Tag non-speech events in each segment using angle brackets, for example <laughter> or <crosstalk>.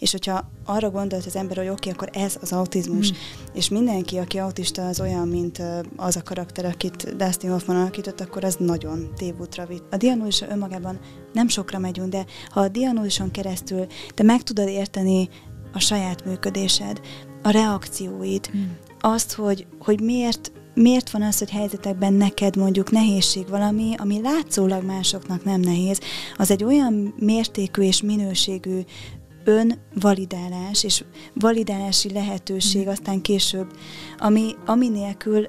És hogyha arra gondolt az ember, hogy oké, okay, akkor ez az autizmus, mm. és mindenki, aki autista, az olyan, mint az a karakter, akit Dustin Hoffman alakított, akkor az nagyon tévútra vitt. A diagnózis önmagában nem sokra megyünk, de ha a diagnózison keresztül te meg tudod érteni a saját működésed, a reakcióid, mm. azt, hogy, hogy miért miért van az, hogy helyzetekben neked mondjuk nehézség valami, ami látszólag másoknak nem nehéz, az egy olyan mértékű és minőségű önvalidálás és validálási lehetőség mm. aztán később, ami, ami nélkül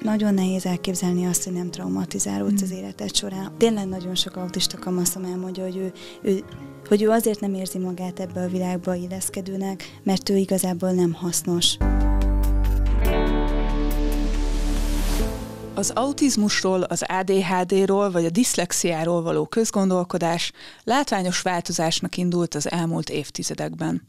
nagyon nehéz elképzelni azt, hogy nem traumatizálódsz mm. az életed során. Tényleg nagyon sok autista kamaszom elmondja, hogy ő, ő, hogy ő azért nem érzi magát ebbe a világba illeszkedőnek, mert ő igazából nem hasznos. Az autizmusról, az ADHD-ról vagy a diszlexiáról való közgondolkodás látványos változásnak indult az elmúlt évtizedekben.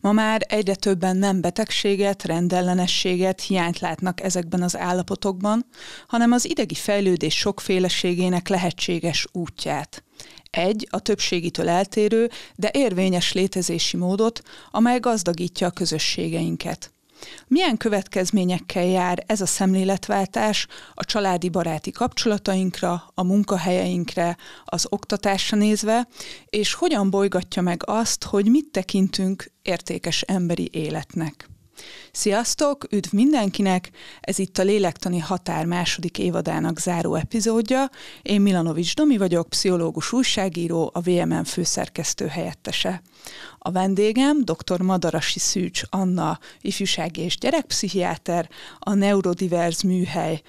Ma már egyre többen nem betegséget, rendellenességet, hiányt látnak ezekben az állapotokban, hanem az idegi fejlődés sokféleségének lehetséges útját. Egy, a többségitől eltérő, de érvényes létezési módot, amely gazdagítja a közösségeinket. Milyen következményekkel jár ez a szemléletváltás a családi baráti kapcsolatainkra, a munkahelyeinkre, az oktatásra nézve, és hogyan bolygatja meg azt, hogy mit tekintünk értékes emberi életnek? Sziasztok, üdv mindenkinek! Ez itt a Lélektani Határ második évadának záró epizódja. Én Milanovics Domi vagyok, pszichológus újságíró, a VMN főszerkesztő helyettese. A vendégem dr. Madarasi Szűcs Anna, ifjúsági és gyerekpszichiáter, a Neurodiverz műhely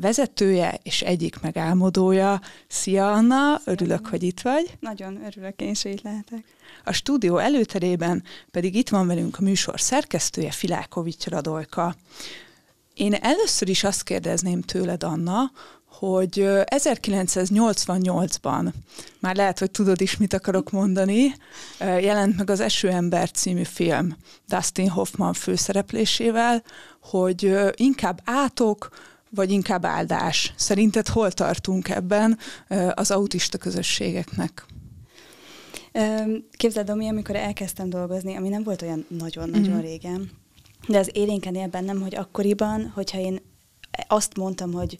vezetője és egyik megálmodója. Szia Anna, Szia. örülök, hogy itt vagy. Nagyon örülök, én is itt lehetek. A stúdió előterében pedig itt van velünk a műsor szerkesztője, Filákovics Radolka. Én először is azt kérdezném tőled, Anna, hogy 1988-ban, már lehet, hogy tudod is, mit akarok mondani, jelent meg az Esőember című film Dustin Hoffman főszereplésével, hogy inkább átok, vagy inkább áldás? Szerinted hol tartunk ebben az autista közösségeknek? Képzeld, Domi, amikor elkezdtem dolgozni, ami nem volt olyan nagyon-nagyon mm. régen, de az élénken él bennem, hogy akkoriban, hogyha én azt mondtam, hogy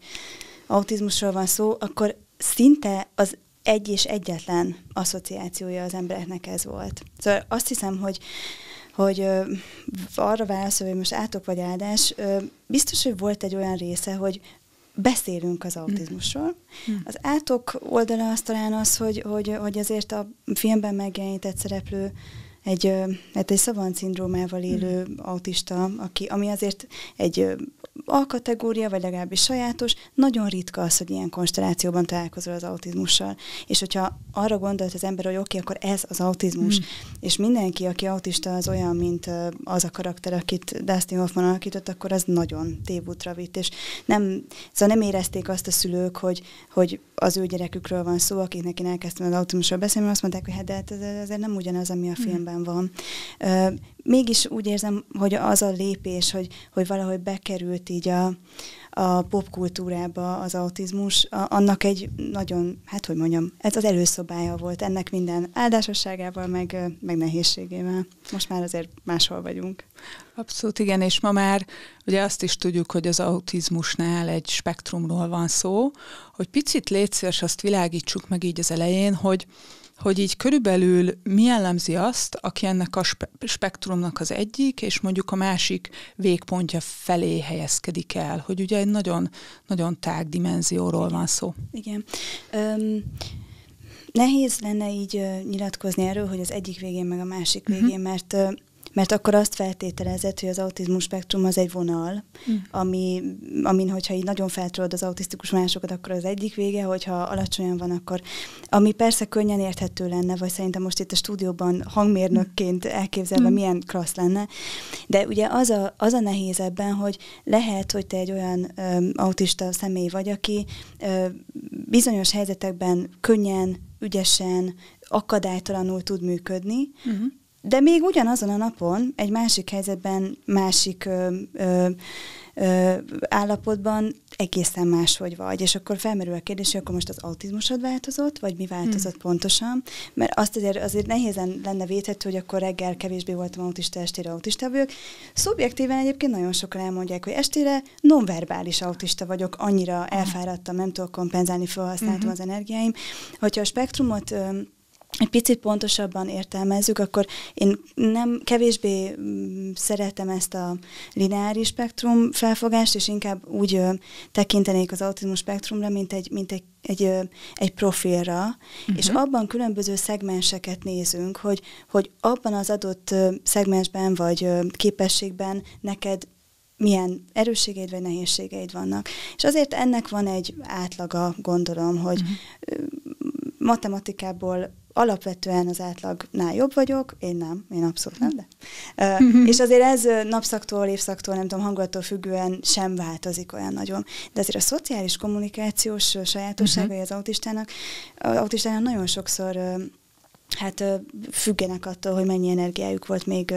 autizmusról van szó, akkor szinte az egy és egyetlen asszociációja az embereknek ez volt. Szóval azt hiszem, hogy hogy ö, arra válaszol, hogy most átok vagy áldás, ö, biztos, hogy volt egy olyan része, hogy beszélünk az autizmusról. Mm-hmm. Az átok oldala az talán az, hogy, hogy, hogy azért a filmben megjelenített szereplő egy, hát egy szavancindrómával élő mm. autista, aki, ami azért egy a kategória, vagy legalábbis sajátos, nagyon ritka az, hogy ilyen konstellációban találkozol az autizmussal. És hogyha arra gondolt az ember, hogy oké, okay, akkor ez az autizmus, mm. és mindenki, aki autista, az olyan, mint az a karakter, akit Dustin Hoffman alakított, akkor az nagyon tévútra vitt, és nem, szóval nem érezték azt a szülők, hogy, hogy az ő gyerekükről van szó, akiknek én elkezdtem az autizmusról beszélni, azt mondták, hogy hát de hát ez azért nem ugyanaz, ami a hmm. filmben van mégis úgy érzem, hogy az a lépés, hogy, hogy valahogy bekerült így a, a popkultúrába az autizmus, a, annak egy nagyon, hát hogy mondjam, ez az előszobája volt ennek minden áldásosságával, meg, meg nehézségével. Most már azért máshol vagyunk. Abszolút igen, és ma már ugye azt is tudjuk, hogy az autizmusnál egy spektrumról van szó, hogy picit légy azt világítsuk meg így az elején, hogy hogy így körülbelül mi jellemzi azt, aki ennek a spektrumnak az egyik, és mondjuk a másik végpontja felé helyezkedik el, hogy ugye egy nagyon, nagyon tág dimenzióról van szó. Igen. Um, nehéz lenne így uh, nyilatkozni erről, hogy az egyik végén meg a másik uh-huh. végén, mhm. mert uh, mert akkor azt feltételezett, hogy az autizmus spektrum az egy vonal, mm. ami, amin, hogyha így nagyon feltolod az autisztikus másokat, akkor az egyik vége, hogyha alacsonyan van, akkor ami persze könnyen érthető lenne, vagy szerintem most itt a stúdióban hangmérnökként hm. elképzelve mm. milyen klassz lenne, de ugye az a, az a nehéz ebben, hogy lehet, hogy te egy olyan ö, autista személy vagy, aki ö, bizonyos helyzetekben könnyen, ügyesen, akadálytalanul tud működni, uh-huh. De még ugyanazon a napon, egy másik helyzetben, másik ö, ö, ö, állapotban egészen máshogy vagy. És akkor felmerül a kérdés, hogy akkor most az autizmusod változott, vagy mi változott hmm. pontosan? Mert azt azért, azért nehézen lenne védhető, hogy akkor reggel kevésbé voltam autista, estére autista vagyok. Szubjektíven egyébként nagyon sokan elmondják, hogy estére nonverbális autista vagyok, annyira elfáradtam, nem tudok kompenzálni, felhasználtam hmm. az energiáim. Hogyha a spektrumot egy picit pontosabban értelmezzük, akkor én nem kevésbé mm, szeretem ezt a lineáris spektrum felfogást, és inkább úgy ö, tekintenék az autizmus spektrumra, mint egy, mint egy, egy, ö, egy profilra, uh-huh. és abban különböző szegmenseket nézünk, hogy, hogy abban az adott szegmensben vagy ö, képességben neked milyen erősségeid vagy nehézségeid vannak. És azért ennek van egy átlaga, gondolom, hogy uh-huh. matematikából alapvetően az átlagnál jobb vagyok, én nem, én abszolút nem, de. Uh, és azért ez napszaktól, évszaktól, nem tudom, hangulattól függően sem változik olyan nagyon. De azért a szociális kommunikációs sajátosságai uh-huh. az autistának, az autistának nagyon sokszor hát függenek attól, hogy mennyi energiájuk volt még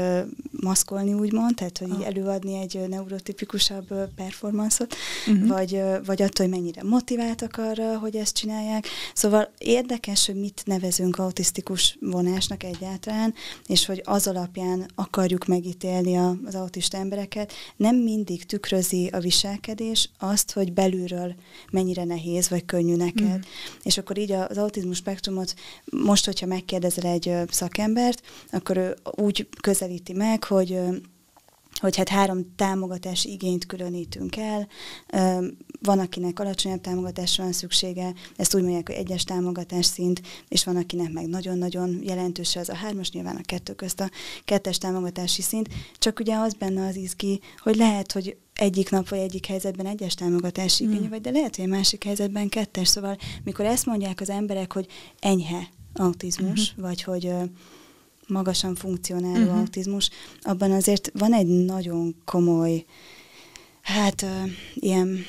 maszkolni, úgymond, tehát hogy ah. előadni egy neurotipikusabb performanszot, uh-huh. vagy, vagy attól, hogy mennyire motiváltak arra, hogy ezt csinálják. Szóval érdekes, hogy mit nevezünk autisztikus vonásnak egyáltalán, és hogy az alapján akarjuk megítélni az autista embereket. Nem mindig tükrözi a viselkedés azt, hogy belülről mennyire nehéz vagy könnyű neked. Uh-huh. És akkor így az autizmus spektrumot most, hogyha megkérdezünk, megkérdezel egy szakembert, akkor ő úgy közelíti meg, hogy hogy hát három támogatási igényt különítünk el. Van, akinek alacsonyabb támogatásra van szüksége, ezt úgy mondják, hogy egyes támogatás szint, és van, akinek meg nagyon-nagyon jelentős az a hármas, nyilván a kettő közt a kettes támogatási szint. Csak ugye az benne az izgi, hogy lehet, hogy egyik nap vagy egyik helyzetben egyes támogatási igény, mm. vagy, de lehet, hogy másik helyzetben kettes. Szóval, mikor ezt mondják az emberek, hogy enyhe autizmus, uh-huh. vagy hogy magasan funkcionáló uh-huh. autizmus, abban azért van egy nagyon komoly, hát uh, ilyen,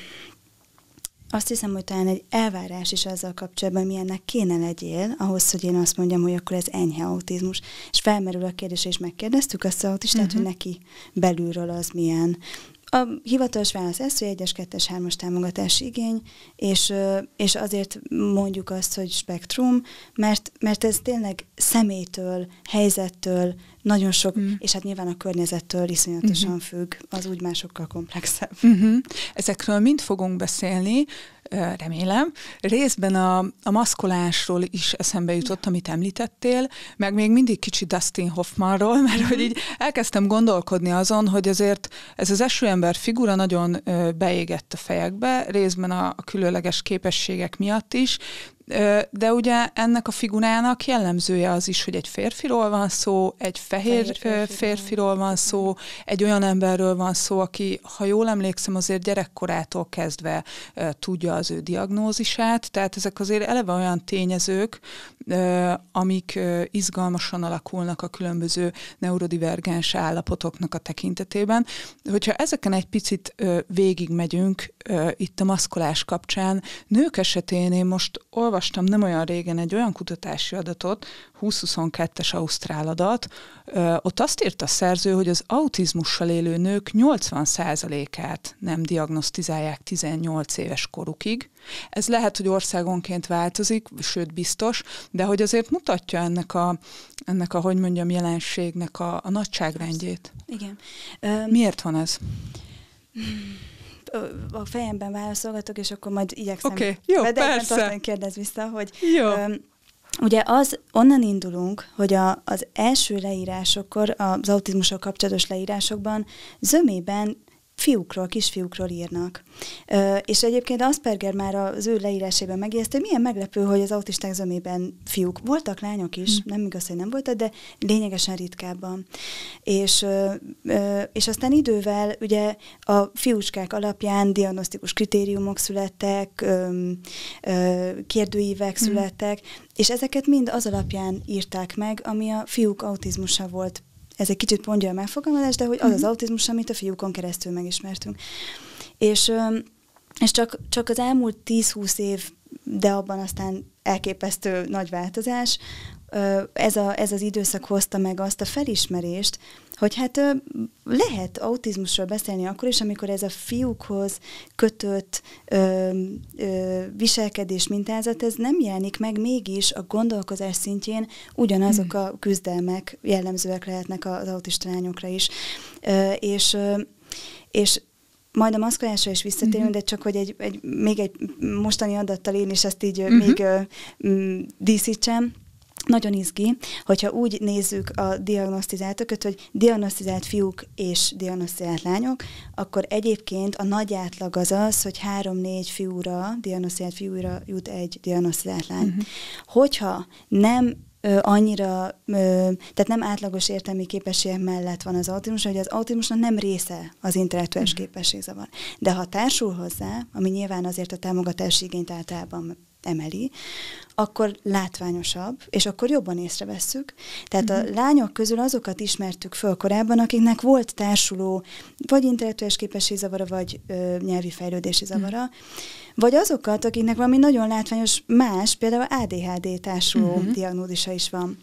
azt hiszem, hogy talán egy elvárás is azzal kapcsolatban, milyennek kéne legyél, ahhoz, hogy én azt mondjam, hogy akkor ez enyhe autizmus. És felmerül a kérdés, és megkérdeztük azt az autistát, uh-huh. hogy mhm. neki belülről az milyen. A hivatalos válasz ez, hogy 1-es, 2-es, 3-as támogatási igény, és, és azért mondjuk azt, hogy spektrum, mert, mert ez tényleg személytől, helyzettől, nagyon sok, mm. és hát nyilván a környezettől iszonyatosan mm-hmm. függ, az úgy másokkal komplexebb. Mm-hmm. Ezekről mind fogunk beszélni, remélem. Részben a, a maszkolásról is eszembe jutott, amit említettél, meg még mindig kicsi Dustin Hoffmanról, mert mhm. hogy így elkezdtem gondolkodni azon, hogy azért ez az esőember figura nagyon beégett a fejekbe, részben a, a különleges képességek miatt is, de ugye ennek a figurának jellemzője az is, hogy egy férfiról van szó, egy fehér, fehér férfiról. van szó, egy olyan emberről van szó, aki, ha jól emlékszem, azért gyerekkorától kezdve tudja az ő diagnózisát, tehát ezek azért eleve olyan tényezők, amik izgalmasan alakulnak a különböző neurodivergens állapotoknak a tekintetében. Hogyha ezeken egy picit végigmegyünk itt a maszkolás kapcsán, nők esetén én most olvasom, olvastam nem olyan régen egy olyan kutatási adatot, 2022-es Ausztrál adat, ott azt írta a szerző, hogy az autizmussal élő nők 80%-át nem diagnosztizálják 18 éves korukig. Ez lehet, hogy országonként változik, sőt biztos, de hogy azért mutatja ennek a, ennek a hogy mondjam, jelenségnek a, a nagyságrendjét. Igen. Um, Miért van ez? Hmm a fejemben válaszolgatok, és akkor majd igyekszem. Oké, okay, jó, de persze. Tartani, kérdez vissza, hogy... Jó. Öm, Ugye az, onnan indulunk, hogy a, az első leírásokkor, az autizmusok kapcsolatos leírásokban zömében fiúkról, kisfiúkról írnak. Ö, és egyébként Asperger már az ő leírásában megjegyezte, milyen meglepő, hogy az autisták zömében fiúk. Voltak lányok is, mm. nem igaz, hogy nem voltak, de lényegesen ritkábban. És, ö, ö, és aztán idővel ugye a fiúskák alapján diagnosztikus kritériumok születtek, ö, ö, kérdőívek mm. születtek, és ezeket mind az alapján írták meg, ami a fiúk autizmusa volt ez egy kicsit mondja a megfogalmazás, de hogy az az mhm. autizmus, amit a fiúkon keresztül megismertünk. És, és csak, csak az elmúlt 10-20 év, de abban aztán elképesztő nagy változás, ez, a, ez az időszak hozta meg azt a felismerést, hogy hát lehet autizmusról beszélni akkor is, amikor ez a fiúkhoz kötött ö, ö, viselkedés mintázat, ez nem jelenik meg, mégis a gondolkozás szintjén ugyanazok hmm. a küzdelmek jellemzőek lehetnek az autista lányokra is. Ö, és, ö, és majd a maszkolásra is visszatérünk, uh-huh. de csak hogy egy, egy, még egy mostani adattal én is ezt így uh-huh. még uh, díszítsem, nagyon izgi, hogyha úgy nézzük a diagnosztizáltokat, hogy diagnosztizált fiúk és diagnosztizált lányok, akkor egyébként a nagy átlag az az, hogy három-négy fiúra, diagnosztizált fiúra jut egy diagnosztizált lány. Uh-huh. Hogyha nem ö, annyira, ö, tehát nem átlagos értelmi képességek mellett van az autizmus, hogy az autizmusnak nem része az intellektuális uh-huh. képességzavar. De ha társul hozzá, ami nyilván azért a támogatási igényt általában emeli, akkor látványosabb, és akkor jobban észrevesszük. Tehát uh-huh. a mhm. lányok közül azokat ismertük föl korábban, akiknek volt társuló, vagy intellektuális zavara, vagy ö, nyelvi fejlődési mhm. zavara, uh-huh. vagy azokat, akiknek valami nagyon látványos más, például ADHD társuló uh-huh. diagnózisa is van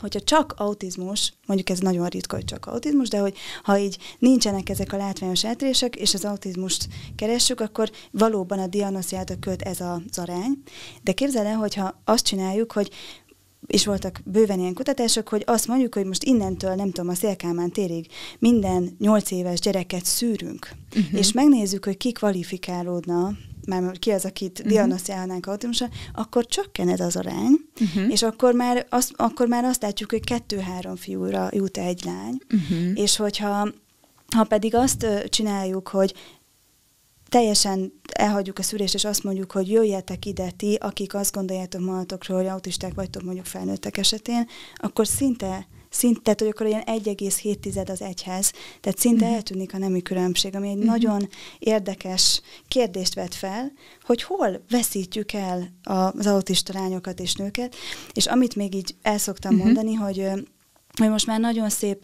hogyha csak autizmus, mondjuk ez nagyon ritka, hogy csak autizmus, de hogy ha így nincsenek ezek a látványos eltérések, és az autizmust keressük, akkor valóban a diagnosztiátok költ ez az arány. De képzeld el, hogyha azt csináljuk, hogy és voltak bőven ilyen kutatások, hogy azt mondjuk, hogy most innentől, nem tudom, a Szélkámán térig minden 8 éves gyereket szűrünk, uh-huh. és megnézzük, hogy ki kvalifikálódna már ki az, akit uh-huh. Mhm. diagnosztiálnánk autizmusra, akkor csökken ez az arány, uh-huh. és akkor már, azt, akkor már azt látjuk, hogy kettő-három fiúra jut egy lány, uh-huh. és hogyha ha pedig azt csináljuk, hogy teljesen elhagyjuk a szülést, és azt mondjuk, hogy jöjjetek ide ti, akik azt gondoljátok magatokról, hogy autisták vagytok mondjuk felnőttek esetén, akkor szinte szinte, tehát hogy akkor ilyen 1,7 az egyhez, tehát szinte mm. eltűnik a nemi különbség, ami egy mm nagyon érdekes kérdést vet fel, hogy hol veszítjük el az autista lányokat és nőket, és amit még így el szoktam mm mondani, hogy hogy most már nagyon szép,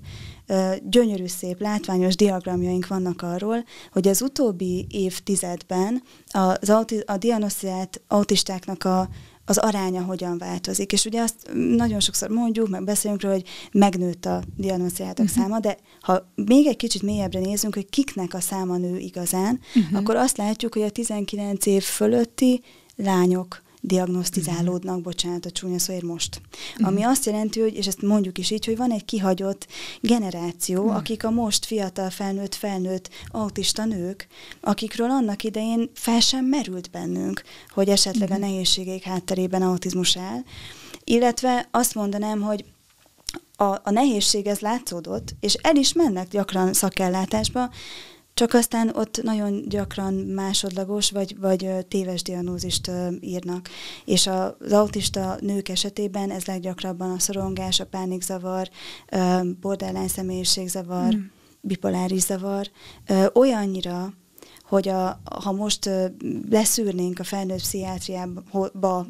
gyönyörű szép, látványos diagramjaink vannak arról, hogy az utóbbi évtizedben az auti- a diagnosztizált autistáknak a az aránya hogyan változik. És ugye azt nagyon sokszor mondjuk, meg beszélünk róla, hogy megnőtt a diagnosztiáltak uh-huh. Mhm. száma, de ha még egy kicsit mélyebbre nézünk, hogy kiknek a száma nő igazán, uh-huh. akkor azt látjuk, hogy a 19 év fölötti lányok diagnosztizálódnak, mhm. bocsánat a csúnya szóért most. Mhm. Ami azt jelenti, hogy, és ezt mondjuk is így, hogy van egy kihagyott generáció, mhm. akik a most fiatal felnőtt, felnőtt autista nők, akikről annak idején fel sem merült bennünk, hogy esetleg a nehézségeik hátterében autizmus áll. Illetve azt mondanám, hogy a, a nehézség ez látszódott, és el is mennek gyakran szakellátásba, csak aztán ott nagyon gyakran másodlagos vagy, vagy téves diagnózist írnak. És az autista nők esetében ez leggyakrabban a szorongás, a pánikzavar, borderline személyiségzavar, mm. bipoláris zavar, olyannyira, hogy a, ha most leszűrnénk a felnőtt pszichiátriába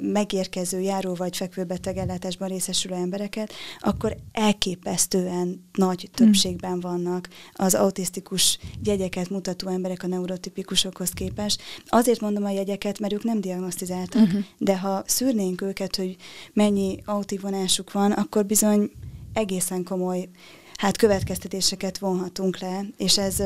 megérkező járó vagy fekvő betegellátásban részesülő embereket, akkor elképesztően nagy hmm. többségben vannak az autisztikus jegyeket mutató emberek a neurotipikusokhoz képest. Azért mondom a jegyeket, mert ők nem diagnosztizáltak, uh-huh. de ha szűrnénk őket, hogy mennyi autivonásuk van, akkor bizony egészen komoly hát következtetéseket vonhatunk le, és ez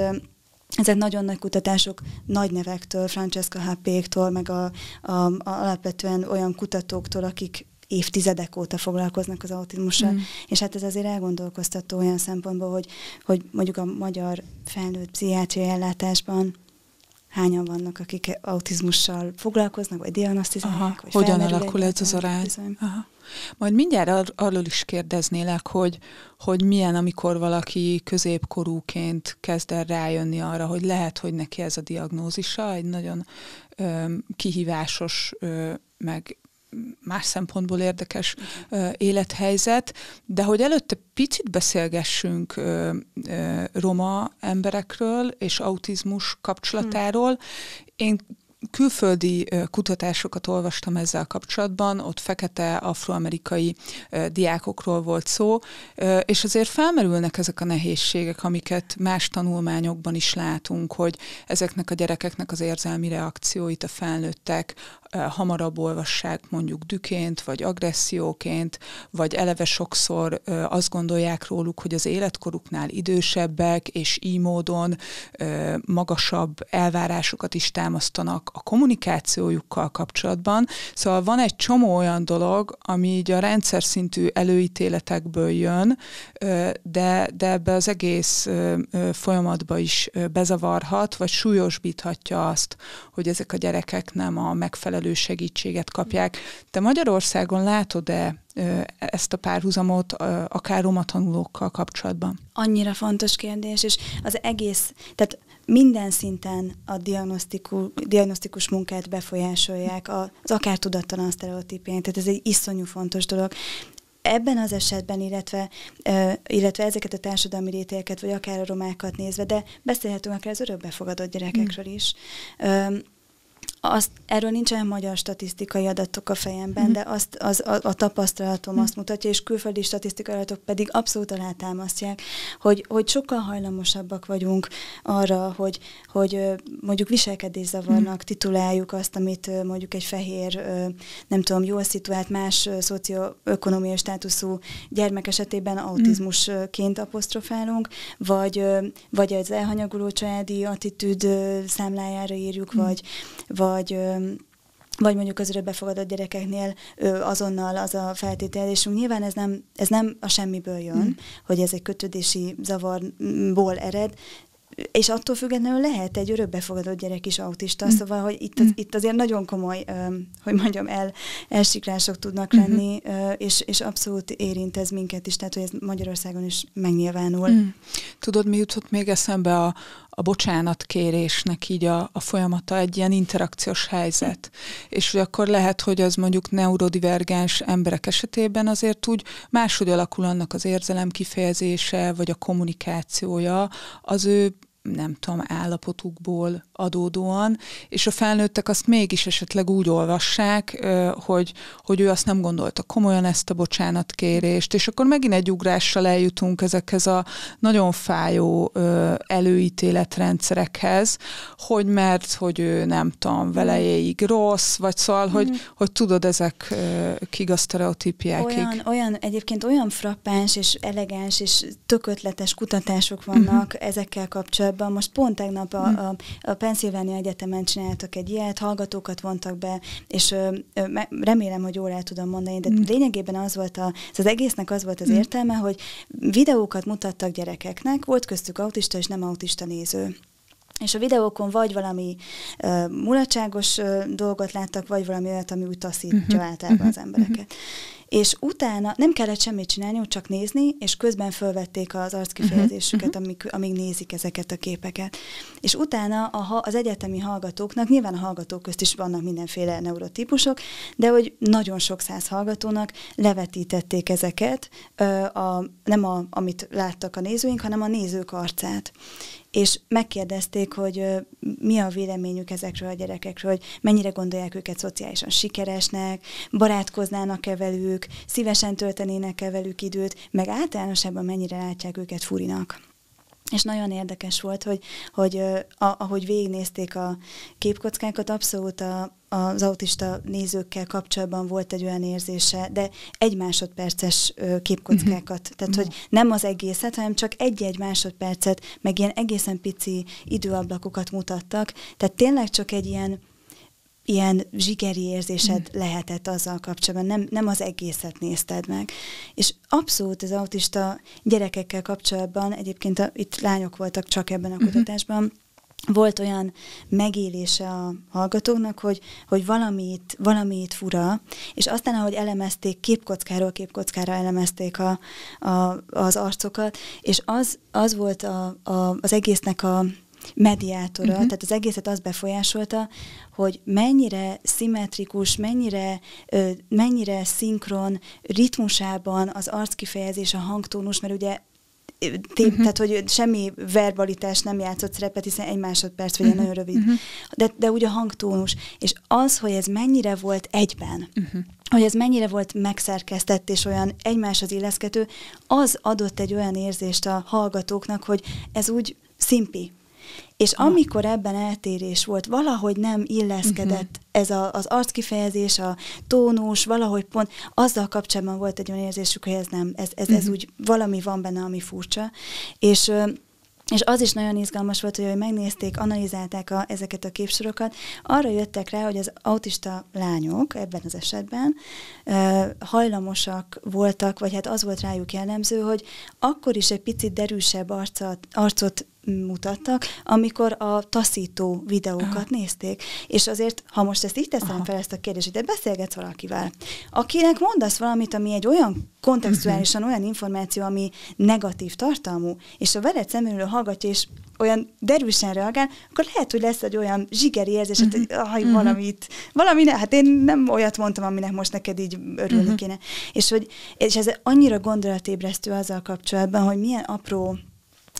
ezek nagyon nagy kutatások nagy nevektől, Francesca Happéktól, meg a, a, a, alapvetően olyan kutatóktól, akik évtizedek óta foglalkoznak az autizmussal, mm. és hát ez azért elgondolkoztató olyan szempontból, hogy, hogy mondjuk a magyar felnőtt pszichiátriai ellátásban hányan vannak, akik autizmussal foglalkoznak, vagy diagnosztizálják, Aha, vagy Hogyan alakul ez az arány? Aha. Majd mindjárt ar- arról is kérdeznélek, hogy, hogy milyen, amikor valaki középkorúként kezd el rájönni arra, hogy lehet, hogy neki ez a diagnózisa egy nagyon ö, kihívásos, ö, meg más szempontból érdekes élethelyzet, de hogy előtte picit beszélgessünk roma emberekről és autizmus kapcsolatáról. Én külföldi kutatásokat olvastam ezzel kapcsolatban, ott fekete afroamerikai diákokról volt szó, és azért felmerülnek ezek a nehézségek, amiket más tanulmányokban is látunk, hogy ezeknek a gyerekeknek az érzelmi reakcióit a felnőttek hamarabb olvassák mondjuk düként, vagy agresszióként, vagy eleve sokszor azt gondolják róluk, hogy az életkoruknál idősebbek, és így módon magasabb elvárásokat is támasztanak a kommunikációjukkal kapcsolatban. Szóval van egy csomó olyan dolog, ami így a rendszer szintű előítéletekből jön, de, de ebbe az egész folyamatba is bezavarhat, vagy súlyosbíthatja azt, hogy ezek a gyerekek nem a megfelelő megfelelő segítséget kapják. Te Magyarországon látod-e ezt a párhuzamot akár roma tanulókkal kapcsolatban? Annyira fontos kérdés, és az egész, tehát minden szinten a diagnosztikus, diagnosztikus munkát befolyásolják, az akár tudattalan sztereotípiáink, tehát ez egy iszonyú fontos dolog ebben az esetben, illetve, illetve ezeket a társadalmi rétegeket, vagy akár a romákat nézve, de beszélhetünk akár az örökbefogadott gyerekekről hmm. is, azt, erről nincs olyan magyar statisztikai adatok a fejemben, mm-hmm. de azt az, a, a tapasztalatom mm-hmm. azt mutatja, és külföldi statisztikai adatok pedig abszolút alátámasztják, hogy, hogy sokkal hajlamosabbak vagyunk arra, hogy, hogy mondjuk viselkedészavarnak mm-hmm. tituláljuk azt, amit mondjuk egy fehér, nem tudom, jól szituált más szocioökonomiai státuszú gyermek esetében mhm. autizmusként apostrofálunk, vagy, vagy az elhanyaguló családi attitűd számlájára írjuk, mm. vagy, vagy vagy vagy mondjuk az befogadott gyerekeknél ő azonnal az a feltételésünk. nyilván ez nem, ez nem a semmiből jön, mm. hogy ez egy kötődési zavarból ered, és attól függetlenül lehet egy örökbefogadott gyerek is autista, mm. szóval, hogy itt, az, mm. itt azért nagyon komoly, hogy mondjam, el, elsiklások tudnak mm-hmm. lenni, és, és abszolút érint ez minket is, tehát hogy ez Magyarországon is megnyilvánul. Mm. Tudod, mi jutott még eszembe a, a bocsánatkérésnek így a, a folyamata egy ilyen interakciós helyzet. És hogy akkor lehet, hogy az mondjuk neurodivergens emberek esetében azért úgy máshogy alakul annak az érzelem kifejezése, vagy a kommunikációja az ő nem tudom, állapotukból adódóan, és a felnőttek azt mégis esetleg úgy olvassák, hogy, hogy ő azt nem gondolta komolyan ezt a bocsánatkérést, és akkor megint egy ugrással eljutunk ezekhez a nagyon fájó előítéletrendszerekhez, hogy mert, hogy ő nem tudom, velejéig rossz, vagy szóval, mm. hogy, mhm. hogy tudod, ezek kig a sztereotípiákig. Olyan, olyan, egyébként olyan frappáns és elegáns és tökötletes kutatások vannak mm-hmm. ezekkel kapcsolatban, kapcsolatban most pont tegnap a, hm. a, a Pennsylvania Egyetemen csináltak egy ilyet, hallgatókat vontak be, és ö, ö, remélem, hogy jól el tudom mondani, de mm. lényegében az volt a, az egésznek az volt az mm. értelme, hogy videókat mutattak gyerekeknek, volt köztük autista és nem autista néző. És a videókon vagy valami uh, mulatságos uh, dolgot láttak, vagy valami olyat, ami úgy taszítja uh-huh. általában uh-huh. az embereket. Uh-huh. És utána nem kellett semmit csinálni, csak nézni, és közben fölvették az arckifejezésüket, uh-huh. amíg, amíg nézik ezeket a képeket. És utána a, az egyetemi hallgatóknak, nyilván a hallgatók közt is vannak mindenféle neurotípusok, de hogy nagyon sok száz hallgatónak levetítették ezeket, uh, a, nem a, amit láttak a nézőink, hanem a nézők arcát és megkérdezték, hogy mi a véleményük ezekről a gyerekekről, hogy mennyire gondolják őket szociálisan sikeresnek, barátkoznának-e velük, szívesen töltenének-e velük időt, meg általánosabban mennyire látják őket furinak. És nagyon érdekes volt, hogy, hogy a, ahogy végignézték a képkockákat, abszolút a, az autista nézőkkel kapcsolatban volt egy olyan érzése, de egy másodperces képkockákat. Mhm. Tehát, hogy mhm. nem az egészet, hanem csak egy-egy másodpercet, meg ilyen egészen pici időablakokat mutattak. Tehát tényleg csak egy ilyen ilyen zsigeri érzésed mm. lehetett azzal kapcsolatban, nem, nem az egészet nézted meg. És abszolút az autista gyerekekkel kapcsolatban, egyébként a, itt lányok voltak csak ebben a mhm. kutatásban, mm-hmm volt olyan megélése a hallgatóknak, hogy, hogy valamit, valamit fura, és aztán, ahogy elemezték, képkockáról képkockára elemezték a, a, az arcokat, és az, az volt a, a, az egésznek a, mediátora, uh-huh. tehát az egészet az befolyásolta, hogy mennyire szimmetrikus, mennyire, ö, mennyire szinkron ritmusában az arckifejezés, a hangtónus, mert ugye uh-huh. Tehát, hogy semmi verbalitás nem játszott szerepet, hiszen egy másodperc, vagy uh-huh. nagyon rövid. Uh-huh. De, de ugye a hangtónus. És az, hogy ez mennyire volt egyben, uh-huh. hogy ez mennyire volt megszerkesztett és olyan egymáshoz illeszkető, az adott egy olyan érzést a hallgatóknak, hogy ez úgy szimpi, és amikor ebben eltérés volt, valahogy nem illeszkedett uh-huh. ez a, az arckifejezés, a tónus, valahogy pont azzal kapcsolatban volt egy olyan érzésük, hogy ez nem, ez, ez, uh-huh. úgy valami van benne, ami furcsa. És és az is nagyon izgalmas volt, hogy megnézték, analizálták a, ezeket a képsorokat, arra jöttek rá, hogy az autista lányok ebben az esetben ö, hajlamosak voltak, vagy hát az volt rájuk jellemző, hogy akkor is egy picit derűsebb arcot, arcot mutattak, amikor a taszító videókat Aha. nézték. És azért, ha most ezt így teszem Aha. fel ezt a kérdést, de beszélgetsz valakivel, akinek mondasz valamit, ami egy olyan kontextuálisan mhm. olyan információ, ami negatív tartalmú, és a veled szemülő hallgatja, és olyan derűsen reagál, akkor lehet, hogy lesz egy olyan zsigeri érzés, mhm. hogy aj, uh-huh. valamit, valami ne, hát én nem olyat mondtam, aminek most neked így örülni uh kéne. És, hogy, és ez annyira gondolatébresztő azzal kapcsolatban, hogy milyen apró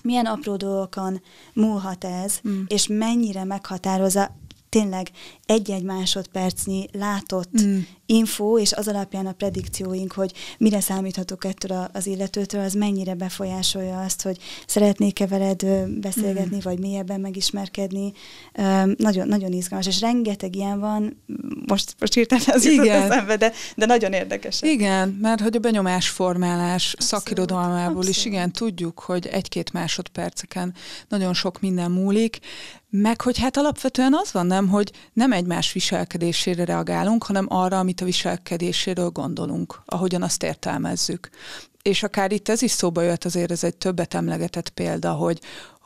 milyen apró dolgokon múlhat ez, mm. és mennyire meghatározza tényleg egy-egy másodpercnyi látott mm. info, és az alapján a predikcióink, hogy mire számíthatok ettől a, az illetőtől, az mennyire befolyásolja azt, hogy szeretnék-e veled beszélgetni, mm. vagy mélyebben megismerkedni. Um, nagyon, nagyon izgalmas, és rengeteg ilyen van, most, most írtam az Igen. eszembe, de, de nagyon érdekes. Igen, mert hogy a benyomásformálás abszolút, szakirodalmából is, igen, tudjuk, hogy egy-két másodperceken nagyon sok minden múlik, meg hogy hát alapvetően az van, nem, hogy nem egymás viselkedésére reagálunk, hanem arra, amit a viselkedéséről gondolunk, ahogyan azt értelmezzük. És akár itt ez is szóba jött, azért ez egy többet emlegetett példa, hogy,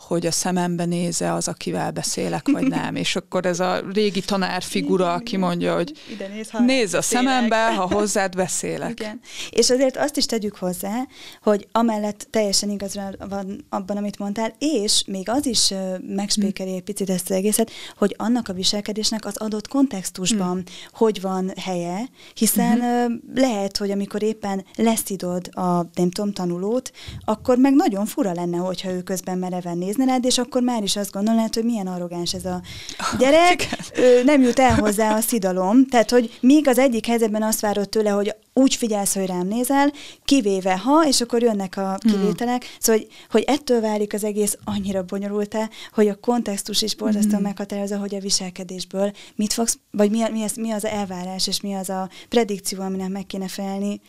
hogy a szemembe néze az, akivel beszélek, vagy <laughs> nem. És akkor ez a régi tanár figura, aki mondja, hogy Ide néz, ha nézz a szemembe, ha <laughs> hozzád beszélek. Igen. És azért azt is tegyük hozzá, hogy amellett teljesen igazra van abban, amit mondtál, és még az is megspékeli egy picit ezt az egészet, hogy annak a viselkedésnek az adott kontextusban hmm. hogy van helye, hiszen hmm lehet, hogy amikor éppen leszidod a, nem tudom, tanulót, akkor meg nagyon fura lenne, hogyha ő közben mereven néz, nézne rád, és akkor már is azt gondolnád, hogy milyen arrogáns ez a oh, gyerek, ő, nem jut el hozzá a szidalom. Tehát, hogy még az egyik helyzetben azt várod tőle, hogy úgy figyelsz, hogy rám nézel, kivéve ha, és akkor jönnek a hmm. kivételek. Hmm. Szóval, hogy, hogy ettől válik az egész annyira -e, hogy a kontextus is borzasztóan hmm. meghatározza, hogy a viselkedésből mit fogsz, vagy mi, mi, az, mi az elvárás, és mi az a predikció, aminek meg kéne felelni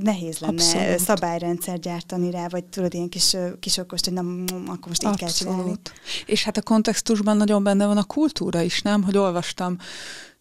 nehéz lenne Abszolút. szabályrendszer gyártani rá, vagy tudod, ilyen kis, kis okost, hogy nem, akkor most így kell csinálni. És hát a kontextusban nagyon benne van a kultúra is, nem? Hogy olvastam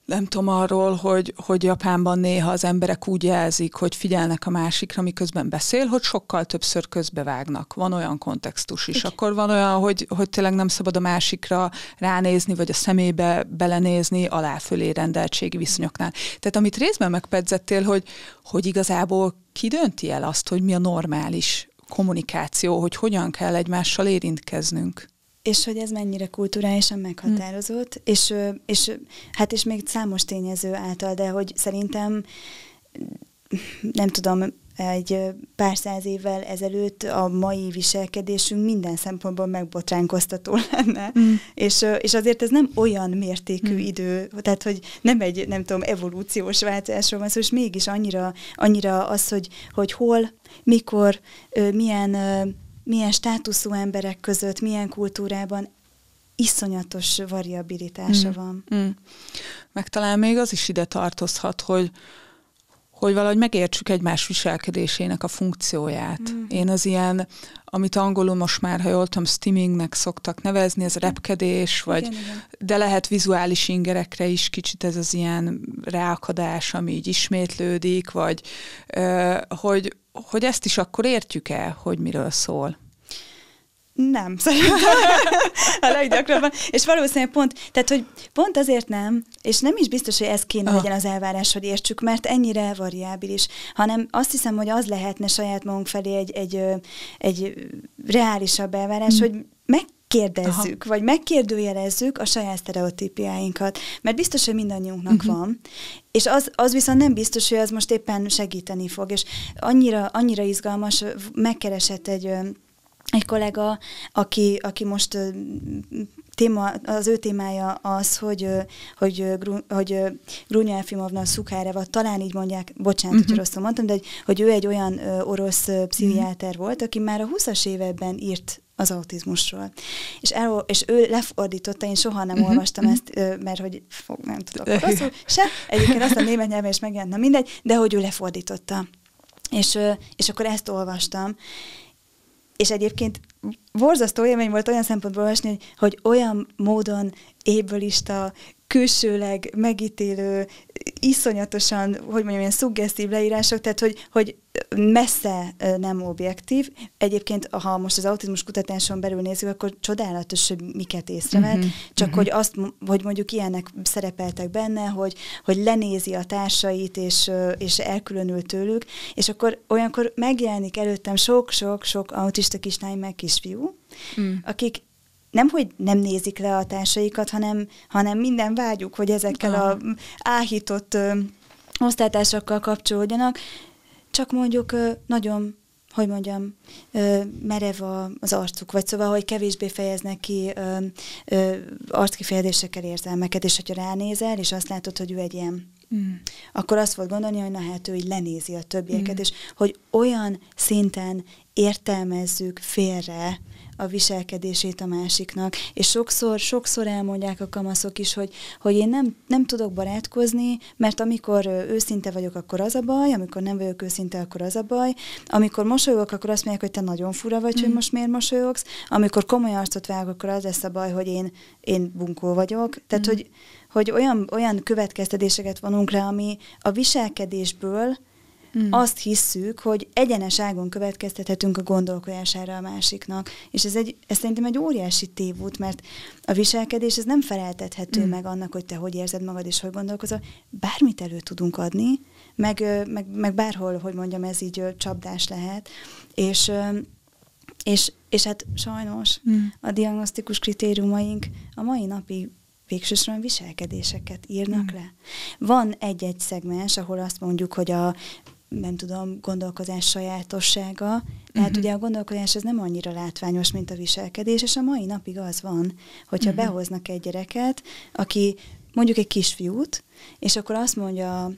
nem tudom arról, hogy, hogy Japánban néha az emberek úgy jelzik, hogy figyelnek a másikra, miközben beszél, hogy sokkal többször közbevágnak. Van olyan kontextus is. Igen. Akkor van olyan, hogy, hogy tényleg nem szabad a másikra ránézni, vagy a szemébe belenézni fölé rendeltségi viszonyoknál. Tehát amit részben megpedzettél, hogy, hogy igazából ki dönti el azt, hogy mi a normális kommunikáció, hogy hogyan kell egymással érintkeznünk és hogy ez mennyire kulturálisan meghatározott, mm. és, és hát és még számos tényező által, de hogy szerintem nem tudom, egy pár száz évvel ezelőtt a mai viselkedésünk minden szempontból megbotránkoztató <laughs> lenne, mm. és, és azért ez nem olyan mértékű mm. idő, tehát hogy nem egy, nem tudom, evolúciós változásról van szó, és mégis annyira, annyira az, hogy, hogy hol, mikor, milyen milyen státuszú emberek között, milyen kultúrában iszonyatos variabilitása mm. van. Mm. Meg talán még az is ide tartozhat, hogy hogy valahogy megértsük egymás viselkedésének a funkcióját. Mm. Én az ilyen, amit angolul most már, ha jól tudom, stimmingnek szoktak nevezni, ez repkedés, vagy, igen, igen. de lehet vizuális ingerekre is kicsit ez az ilyen reakadás, ami így ismétlődik, vagy ö, hogy hogy ezt is akkor értjük el, hogy miről szól. Nem, <laughs> szerintem a leggyakrabban. És valószínűleg pont, tehát hogy pont azért nem, és nem is biztos, hogy ez kéne legyen az elvárás, hogy értsük, mert ennyire variábilis, hanem azt hiszem, hogy az lehetne saját magunk felé egy, egy, egy reálisabb elvárás, mm. hogy meg kérdezzük, Aha. vagy megkérdőjelezzük a saját sztereotípiáinkat, mert biztos, hogy mindannyiunknak uh-huh. van, és az, az viszont nem biztos, hogy az most éppen segíteni fog, és annyira, annyira izgalmas, megkeresett egy egy kollega, aki, aki most téma, az ő témája az, hogy, hogy, hogy Grunja Efimovna Szukáreva, talán így mondják, bocsánat, uh-huh. Mhm. hogy rosszul mondtam, de hogy, hogy ő egy olyan orosz pszichiáter uh-huh. volt, aki már a 20-as években írt az autizmusról. És, el, és ő lefordította, én soha nem uh-huh, olvastam uh-huh. ezt, mert hogy fog, nem tudok <laughs> rosszul, se, egyébként azt a német nyelven is megjelent, na mindegy, de hogy ő lefordította. És, és akkor ezt olvastam, és egyébként borzasztó élmény volt olyan szempontból olvasni, hogy, hogy olyan módon ébölista, külsőleg megítélő, iszonyatosan, hogy mondjam, ilyen szuggesztív leírások, tehát hogy, hogy messze nem objektív. Egyébként, ha most az autizmus kutatáson belül nézzük, akkor csodálatos, hogy miket észrevett, uh-huh. csak uh-huh. hogy azt, hogy mondjuk ilyenek szerepeltek benne, hogy, hogy lenézi a társait, és, és elkülönül tőlük, és akkor olyankor megjelenik előttem sok-sok-sok autista kislány, meg kisfiú, uh-huh. akik nem, hogy nem nézik le a társaikat, hanem, hanem minden vágyuk, hogy ezekkel a áhított ö, osztálytársakkal kapcsolódjanak, csak mondjuk ö, nagyon hogy mondjam, ö, merev a, az arcuk, vagy szóval, hogy kevésbé fejeznek ki ö, ö, arckifejezésekkel érzelmeket, és hogyha ránézel, és azt látod, hogy ő egy ilyen Mm. akkor azt volt gondolni, hogy na hát ő így lenézi a többieket, mm. és hogy olyan szinten értelmezzük félre a viselkedését a másiknak. És sokszor, sokszor elmondják a kamaszok is, hogy, hogy én nem, nem tudok barátkozni, mert amikor őszinte vagyok, akkor az a baj, amikor nem vagyok őszinte, akkor az a baj, amikor mosolyogok, akkor azt mondják, hogy te nagyon fura vagy, mm. hogy most miért mosolyogsz, amikor komoly arcot vágok, akkor az lesz a baj, hogy én, én bunkó vagyok. Tehát, mm. hogy, hogy olyan, olyan következtetéseket vonunk le, ami a viselkedésből, mm. azt hisszük, hogy egyenes ágon következtethetünk a gondolkodására a másiknak. És ez, egy, ez szerintem egy óriási tévút, mert a viselkedés ez nem feleltethető mm. meg annak, hogy te hogy érzed magad és hogy gondolkozol. Bármit elő tudunk adni, meg, meg, meg bárhol, hogy mondjam, ez így csapdás lehet. És és, és hát sajnos mm. a diagnosztikus kritériumaink a mai napi végsősorban viselkedéseket írnak mm. le. Van egy-egy szegmens, ahol azt mondjuk, hogy a nem tudom, gondolkozás sajátossága. Tehát uh-huh. Mhm. ugye a gondolkodás ez nem annyira látványos, mint a viselkedés, és a mai napig az van, hogyha uh-huh. behoznak egy gyereket, aki mondjuk egy kisfiút, és akkor azt mondja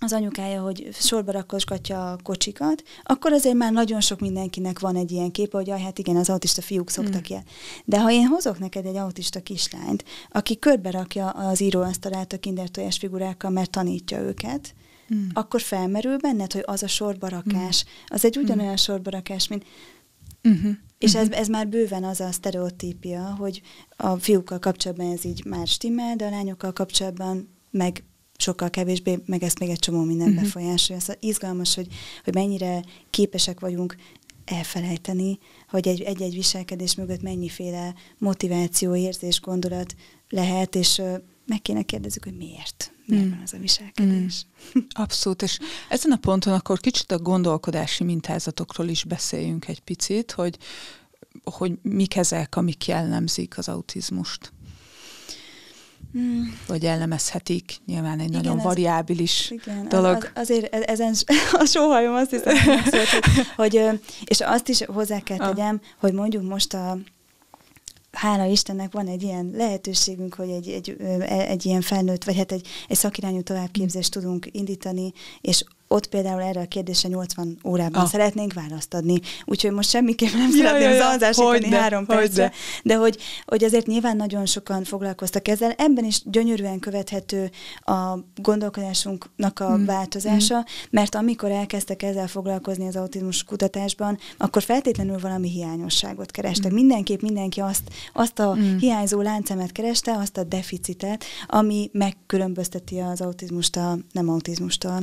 az anyukája, hogy sorba rakosgatja a kocsikat, akkor azért már nagyon sok mindenkinek van egy ilyen kép, hogy hát igen, az autista fiúk szoktak mm. ilyen. De ha én hozok neked egy autista kislányt, aki körbe rakja az íróasztalát a kindertojás figurákkal, mert tanítja őket, mm. akkor felmerül benned, hogy az a sorbarakás, mm. az egy hmm. ugyanolyan mm. sorbarakás, mint... Mm-hmm. És ez, hmm. ez már bőven az a sztereotípia, hogy a fiúkkal kapcsolatban ez így már stimmel, de a lányokkal kapcsolatban meg sokkal kevésbé, meg ezt még egy csomó minden uh-huh. befolyásolja. Szóval izgalmas, hogy, hogy mennyire képesek vagyunk elfelejteni, hogy egy, egy-egy viselkedés mögött mennyiféle motiváció, érzés, gondolat lehet, és meg kéne kérdezzük, hogy miért miért mm. van ez a viselkedés. Mm. Abszolút, és ezen a ponton akkor kicsit a gondolkodási mintázatokról is beszéljünk egy picit, hogy, hogy mik ezek, amik jellemzik az autizmust. Hmm. Vagy jellemezhetik, nyilván egy igen, nagyon ez, variábilis igen, dolog. Az, azért e- ezen <laughs> a sóhajom azt hiszem, hogy, hogy, és azt is hozzá kell ah. tegyem, ah. hogy mondjuk most a, hála Istennek van egy ilyen lehetőségünk, hogy egy, egy, e, egy ilyen felnőtt, vagy hát egy, egy szakirányú továbbképzést tudunk indítani, és ott például erre a kérdésre 80 órában ah. szeretnénk választ adni. Úgyhogy most semmiképp nem ja, szeretném ja, ja. zanzásítani három percre, de. de hogy, hogy azért nyilván nagyon sokan foglalkoztak ezzel. Ebben is gyönyörűen követhető a gondolkodásunknak a mm. változása, mm. mert amikor elkezdtek ezzel foglalkozni az autizmus kutatásban, akkor feltétlenül valami hiányosságot kerestek. Mm. Mindenképp mindenki azt, azt a mm. hiányzó láncemet kereste, azt a deficitet, ami megkülönbözteti az autizmust a nem autizmustól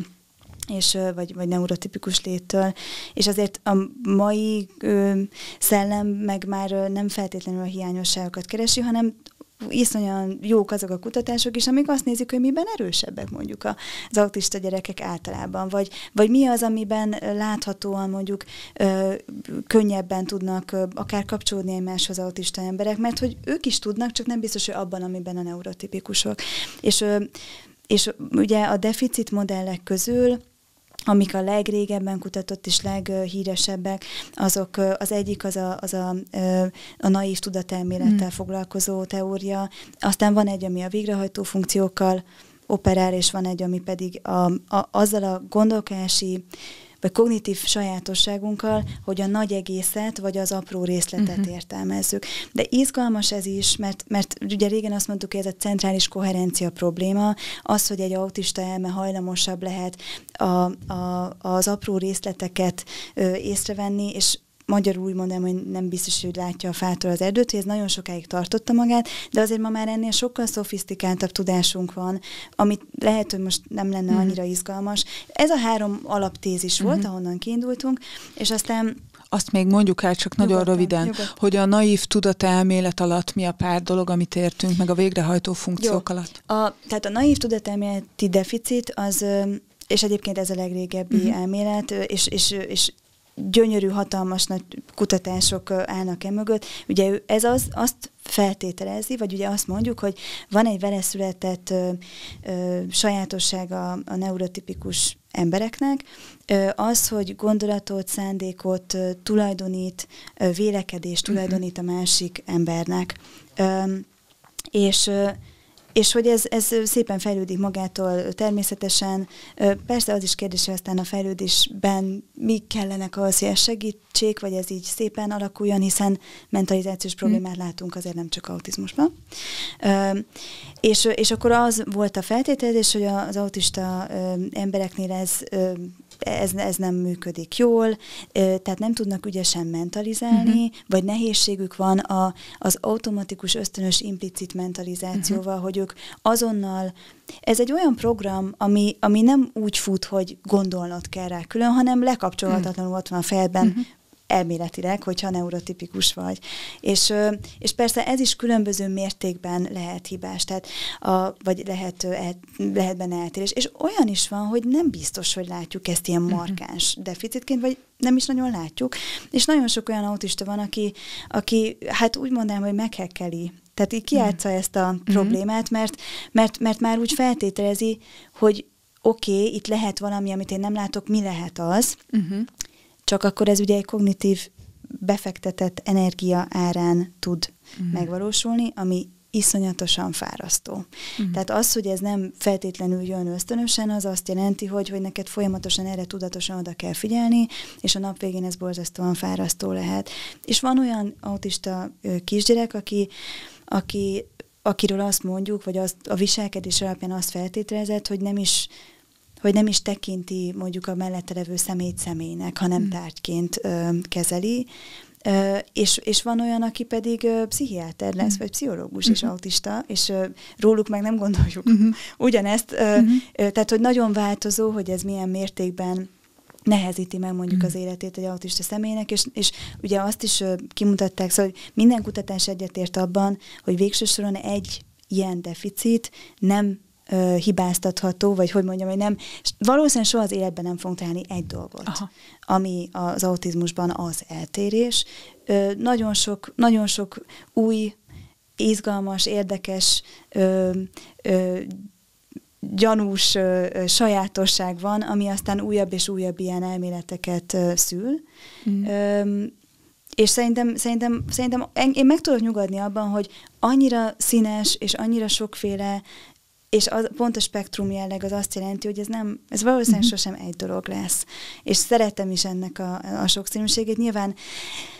és, vagy, vagy neurotipikus léttől, és azért a mai ö, szellem meg már nem feltétlenül a hiányosságokat keresi, hanem iszonyan jók azok a kutatások is, amik azt nézik, hogy miben erősebbek mondjuk az autista gyerekek általában, vagy, vagy mi az, amiben láthatóan mondjuk ö, könnyebben tudnak ö, akár kapcsolódni egymáshoz autista emberek, mert hogy ők is tudnak, csak nem biztos, hogy abban, amiben a neurotipikusok. És, ö, és ugye a deficit modellek közül amik a legrégebben kutatott és leghíresebbek, azok az egyik az a, az a, a naív tudatelmélettel mm. foglalkozó teória, aztán van egy, ami a végrehajtó funkciókkal operál, és van egy, ami pedig a, a, azzal a gondolkási vagy kognitív sajátosságunkkal, hogy a nagy egészet, vagy az apró részletet uh-huh. értelmezzük. De izgalmas ez is, mert, mert ugye régen azt mondtuk, hogy ez a centrális koherencia probléma, az, hogy egy autista elme hajlamosabb lehet a, a, az apró részleteket ö, észrevenni, és magyarul úgy mondom, hogy nem biztos, hogy látja a fától az erdőt, hogy ez nagyon sokáig tartotta magát, de azért ma már ennél sokkal szofisztikáltabb tudásunk van, amit lehet, hogy most nem lenne mm. annyira izgalmas. Ez a három alaptézis volt, mm-hmm. ahonnan kiindultunk, és aztán azt még mondjuk el, csak nagyon nyugodtan, röviden, nyugodtan. hogy a naív tudatelmélet alatt mi a pár dolog, amit értünk, meg a végrehajtó funkciók Jó. alatt. A, tehát a naív tudatelméleti deficit az és egyébként ez a legrégebbi uh-huh. elmélet, és, és, és gyönyörű, hatalmas nagy kutatások állnak e mögött. Ugye ez az, azt feltételezi, vagy ugye azt mondjuk, hogy van egy veleszületett ö, ö, sajátossága a neurotipikus embereknek, ö, az, hogy gondolatot, szándékot ö, tulajdonít, ö, vélekedést mhm. tulajdonít a másik embernek. Ö, és ö, és hogy ez, ez szépen fejlődik magától természetesen. Persze az is kérdés, hogy aztán a fejlődésben mi kellenek ahhoz, hogy ez segítsék, vagy ez így szépen alakuljon, hiszen mentalizációs hm. problémát hmm. látunk azért nem csak autizmusban. És, és akkor az volt a feltételezés, hogy az autista embereknél ez ez, ez nem működik jól, tehát nem tudnak ügyesen mentalizálni, uh-huh. vagy nehézségük van a, az automatikus, ösztönös, implicit mentalizációval, uh-huh. hogy ők azonnal, ez egy olyan program, ami, ami nem úgy fut, hogy gondolnod kell rá külön, hanem lekapcsolhatatlanul uh-huh. ott van a fejedben, uh-huh elméletileg, hogyha neurotipikus vagy. És, és persze ez is különböző mértékben lehet hibás, tehát a, vagy lehet, el, lehet benne eltérés. És olyan is van, hogy nem biztos, hogy látjuk ezt ilyen mhm. markáns deficitként, vagy nem is nagyon látjuk. És nagyon sok olyan autista van, aki, aki hát úgy mondanám, hogy meghekkeli tehát így mhm. kiátsza mm. ezt a mm. problémát, mert, mert, mert már úgy feltételezi, hogy oké, okay, itt lehet valami, amit én nem látok, mi lehet az, uh-huh. Csak akkor ez ugye egy kognitív befektetett energia árán tud uh-huh. megvalósulni, ami iszonyatosan fárasztó. Uh-huh. Tehát az, hogy ez nem feltétlenül jön ösztönösen, az azt jelenti, hogy, hogy neked folyamatosan erre tudatosan oda kell figyelni, és a nap végén ez borzasztóan fárasztó lehet. És van olyan autista kisgyerek, aki, aki akiről azt mondjuk, vagy azt, a viselkedés alapján azt feltételezett, hogy nem is hogy nem is tekinti mondjuk a mellette levő szemét személynek, hanem mm. tárgyként ö, kezeli, Ö, és, és van olyan, aki pedig ö, pszichiáter lesz, mm. vagy pszichológus mm-hmm. és hmm. autista, és ö, róluk meg nem gondoljuk mm-hmm. ugyanezt. mm-hmm. ö, Tehát, hogy nagyon változó, hogy ez milyen mértékben nehezíti meg mondjuk mm. az életét egy autista személynek, és, és ugye azt is kimutatták, szóval hogy minden kutatás egyetért abban, hogy végső soron egy ilyen deficit nem ö, hibáztatható, vagy hogy mondjam, hogy nem, valószínűleg soha az életben nem fogunk találni egy dolgot, Aha. ami az autizmusban az eltérés. Ö, nagyon, sok, nagyon sok új, izgalmas, érdekes ö, ö, gyanús ö, ö, sajátosság van, ami aztán újabb és újabb ilyen elméleteket ö, szül. Mm. Ö, és szerintem, szerintem, szerintem én meg tudok nyugodni abban, hogy annyira színes és annyira sokféle és az, pont a spektrum jelleg az azt jelenti, hogy ez nem, ez valószínűleg uh-huh. sosem egy dolog lesz. És szeretem is ennek a, a sokszínűségét. Nyilván,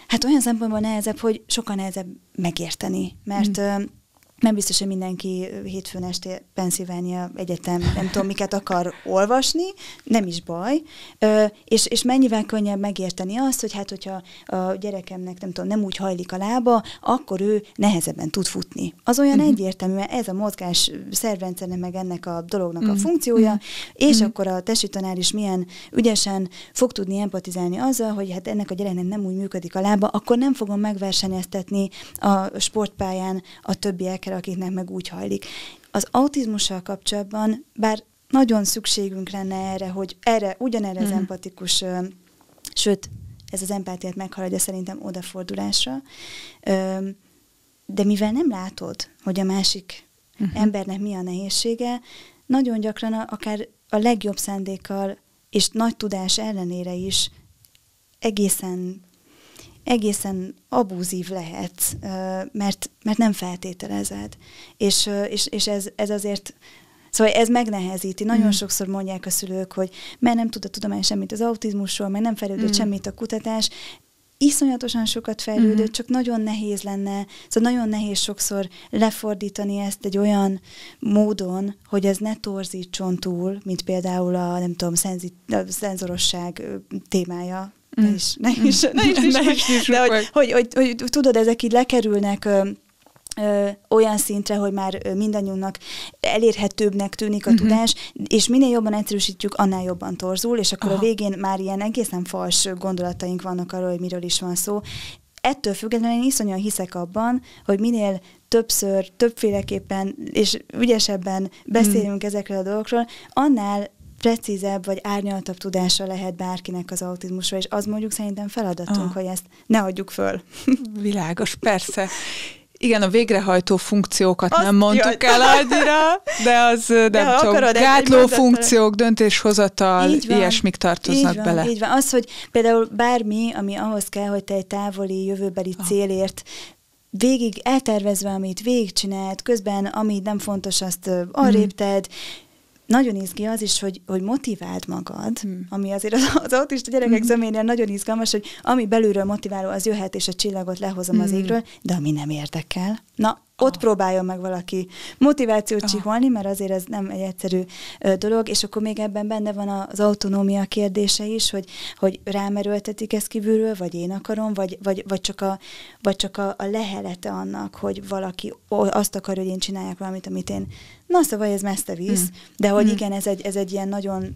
hát olyan szempontból nehezebb, hogy sokan nehezebb megérteni, mert uh-huh nem biztos, hogy mindenki hétfőn este Pennsylvania Egyetem, nem tudom, miket akar olvasni, nem is baj. Ö, és, és mennyivel könnyebb megérteni azt, hogy hát, hogyha a gyerekemnek nem tudom, nem úgy hajlik a lába, akkor ő nehezebben tud futni. Az olyan uh-huh. egyértelmű, mert ez a mozgás szervrendszerne meg ennek a dolognak uh-huh. a mhm. funkciója, uh-huh. és uh-huh. akkor a tesi tanár is milyen ügyesen fog tudni empatizálni azzal, hogy hát ennek a gyereknek nem úgy működik a lába, akkor nem fogom megversenyeztetni a sportpályán a többiek emberekkel, akiknek meg úgy hajlik. Az autizmussal kapcsolatban, bár nagyon szükségünk lenne erre, hogy erre, ugyanerre az mm. ö, sőt, ez az empátiát meghaladja szerintem odafordulásra, de mivel nem látod, hogy a másik uh-huh. embernek mi a nehézsége, nagyon gyakran a, akár a legjobb szándékkal és nagy tudás ellenére is egészen egészen abúzív lehet, mert, mert nem feltételezed. És, és, és ez, ez azért Szóval ez megnehezíti. Nagyon mm. sokszor mondják a szülők, hogy mert nem tud a tudomány semmit az autizmusról, mert nem fejlődött mm. semmit a kutatás. Iszonyatosan sokat fejlődött, mm. csak nagyon nehéz lenne, szóval nagyon nehéz sokszor lefordítani ezt egy olyan módon, hogy ez ne torzítson túl, mint például a, nem tudom, szenzi, a szenzorosság témája Mm. Mm. ne is, ne is, ne is, ne is, de hogy, hogy, hogy, hogy tudod, ezek így lekerülnek ö, ö, olyan szintre, hogy már mindannyiunknak elérhetőbbnek tűnik a mm-hmm. tudás, és minél jobban egyszerűsítjük, annál jobban torzul, és akkor Aha. a végén már ilyen egészen fals gondolataink vannak arról, hogy miről is van szó. Ettől függetlenül én iszonyúan hiszek abban, hogy minél többször, többféleképpen és ügyesebben mhm. beszélünk mm. ezekről a dolgokról, annál precízebb vagy árnyaltabb tudása lehet bárkinek az autizmusra, és az mondjuk szerintem feladatunk, ah. hogy ezt ne adjuk föl. <laughs> Világos, persze. Igen, a végrehajtó funkciókat Azt nem mondtuk jaj. el annyira, de az de nem ha akarod, gátló funkciók, döntéshozatal, így van, ilyesmik tartoznak így van, bele. Így van, az, hogy például bármi, ami ahhoz kell, hogy te egy távoli jövőbeli ah. célért végig eltervezve, amit végigcsinált, közben amit nem fontos, azt arrépted, mhm. mm nagyon izgi az is, hogy, hogy motiváld magad, hmm. ami azért az, az autista gyerekek hmm. zöménél nagyon izgalmas, hogy ami belülről motiváló, az jöhet, és a csillagot lehozom hmm. az égről, de ami nem érdekel, na, ott próbáljon meg valaki motivációt Aha. csiholni, mert azért ez nem egy egyszerű dolog, és akkor még ebben benne van az autonómia kérdése is, hogy, hogy rámerőltetik ezt kívülről, vagy én akarom, vagy, vagy, vagy csak, a, vagy csak a, a lehelete annak, hogy valaki azt akar, hogy én csináljak valamit, amit én. Na szóval ez messze visz, mm. de hogy mm. igen, ez egy, ez egy ilyen nagyon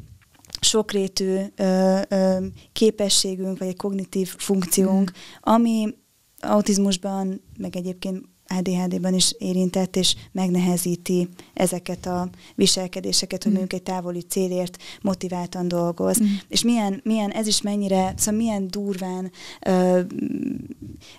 sokrétű ö, ö, képességünk, vagy egy kognitív funkciónk, mm. ami autizmusban, meg egyébként ADHD-ban is érintett, és megnehezíti ezeket a viselkedéseket, hogy mm. mondjuk egy távoli célért motiváltan dolgoz. Mm. És milyen, milyen, ez is mennyire, szóval milyen durván ö,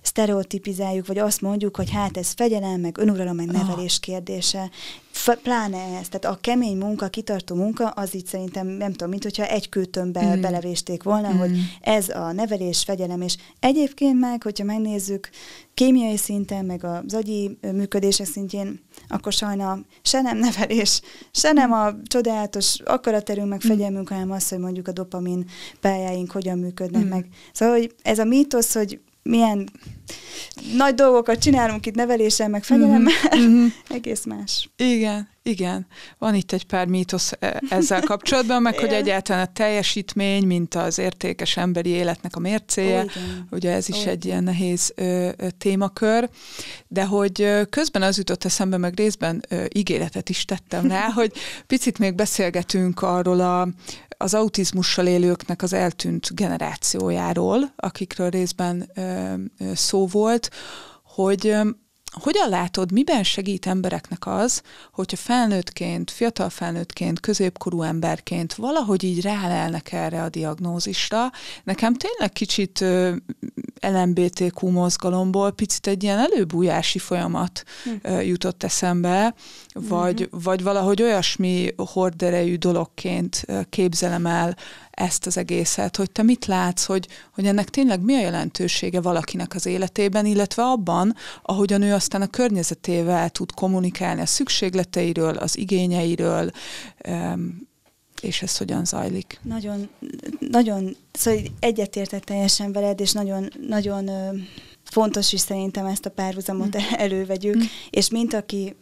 sztereotipizáljuk, vagy azt mondjuk, hogy hát ez fegyelem, meg önuralom, meg ah. nevelés oh. kérdése. F- pláne ez, tehát a kemény munka, a kitartó munka, az így szerintem, nem tudom, mint hogyha egy kőtömbbe mm. belevésték volna, mm. hogy ez a nevelés, fegyelem, és egyébként meg, hogyha megnézzük, kémiai szinten, meg az agyi működése szintjén, akkor sajna se nem nevelés, se nem a csodálatos akaraterünk, meg mm. fegyelmünk, hanem az, hogy mondjuk a dopamin pályáink hogyan működnek mm. meg. Szóval, hogy ez a mítosz, hogy milyen nagy dolgokat csinálunk itt neveléssel, meg fegyelemmel, mm <laughs> egész más. Igen, igen, van itt egy pár mítosz e, ezzel kapcsolatban, meg hogy egyáltalán a teljesítmény, mint az értékes emberi életnek a mércéje, oh, ugye ez is oh, egy ilyen nehéz ö, ö, témakör, de hogy ö, közben az jutott eszembe, meg részben ö, ígéretet is tettem rá, <laughs> hogy picit még beszélgetünk arról a, az autizmussal élőknek az eltűnt generációjáról, akikről részben ö, ö, szó volt, hogy hogyan látod, miben segít embereknek az, hogyha felnőttként, fiatal felnőttként, középkorú emberként valahogy így rálelnek erre a diagnózisra? Nekem tényleg kicsit LMBTQ mozgalomból picit egy ilyen előbújási folyamat mm. jutott eszembe, vagy, mm-hmm. vagy valahogy olyasmi horderejű dologként képzelem el ezt az egészet, hogy te mit látsz, hogy, hogy ennek tényleg mi a jelentősége valakinek az életében, illetve abban, ahogyan ő aztán a környezetével tud kommunikálni a szükségleteiről, az igényeiről, és ez hogyan zajlik? Nagyon, nagyon, szóval egyetértek teljesen veled, és nagyon, nagyon fontos is szerintem ezt a párhuzamot mm. <laughs> elővegyük, mm. és mint aki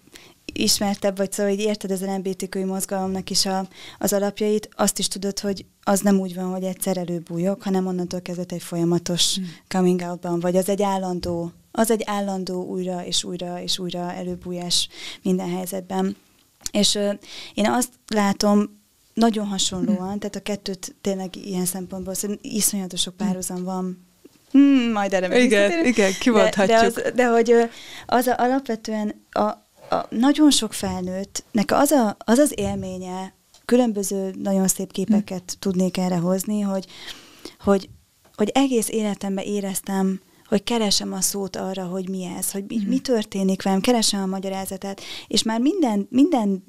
ismertebb vagy, szóval így érted az LMBTQ mozgalomnak is a, az alapjait, azt is tudod, hogy az nem úgy van, hogy egyszer előbújok, hanem onnantól kezdett egy folyamatos mm. coming outban, vagy az egy állandó, az egy állandó újra és újra és újra előbújás minden helyzetben. És ö, én azt látom nagyon hasonlóan, mm. tehát a kettőt tényleg ilyen szempontból szerintem szóval iszonyatos sok mm. párhuzam van. Hmm, majd erre meg Igen, igen, kivonthatjuk. De, de, az, de hogy az a, alapvetően a, a nagyon sok felnőttnek az, a, az az élménye, különböző nagyon szép képeket hmm. tudnék erre hozni, hogy, hogy, hogy egész életemben éreztem hogy keresem a szót arra, hogy mi ez, hogy mi, hmm. mi történik velem, keresem a magyarázatát, és már minden, minden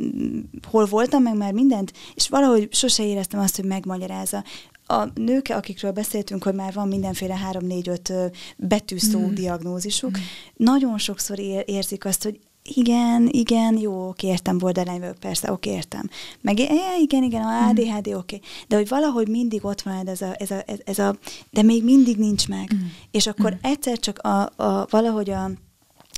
hol voltam, meg már mindent, és valahogy sose éreztem azt, hogy megmagyarázza a nők, akikről beszéltünk, hogy már van mindenféle 3-4-5 betűszó mm. diagnózisuk, mm. nagyon sokszor ér, érzik azt, hogy igen, igen, jó, oké, értem, borderline vagyok, persze, oké, értem. Meg igen, igen, a ADHD, mm. oké. De hogy valahogy mindig ott van ez a, ez a, ez, a, ez a de még mindig nincs meg. Mm. És akkor mm. egyszer csak a, a, valahogy a,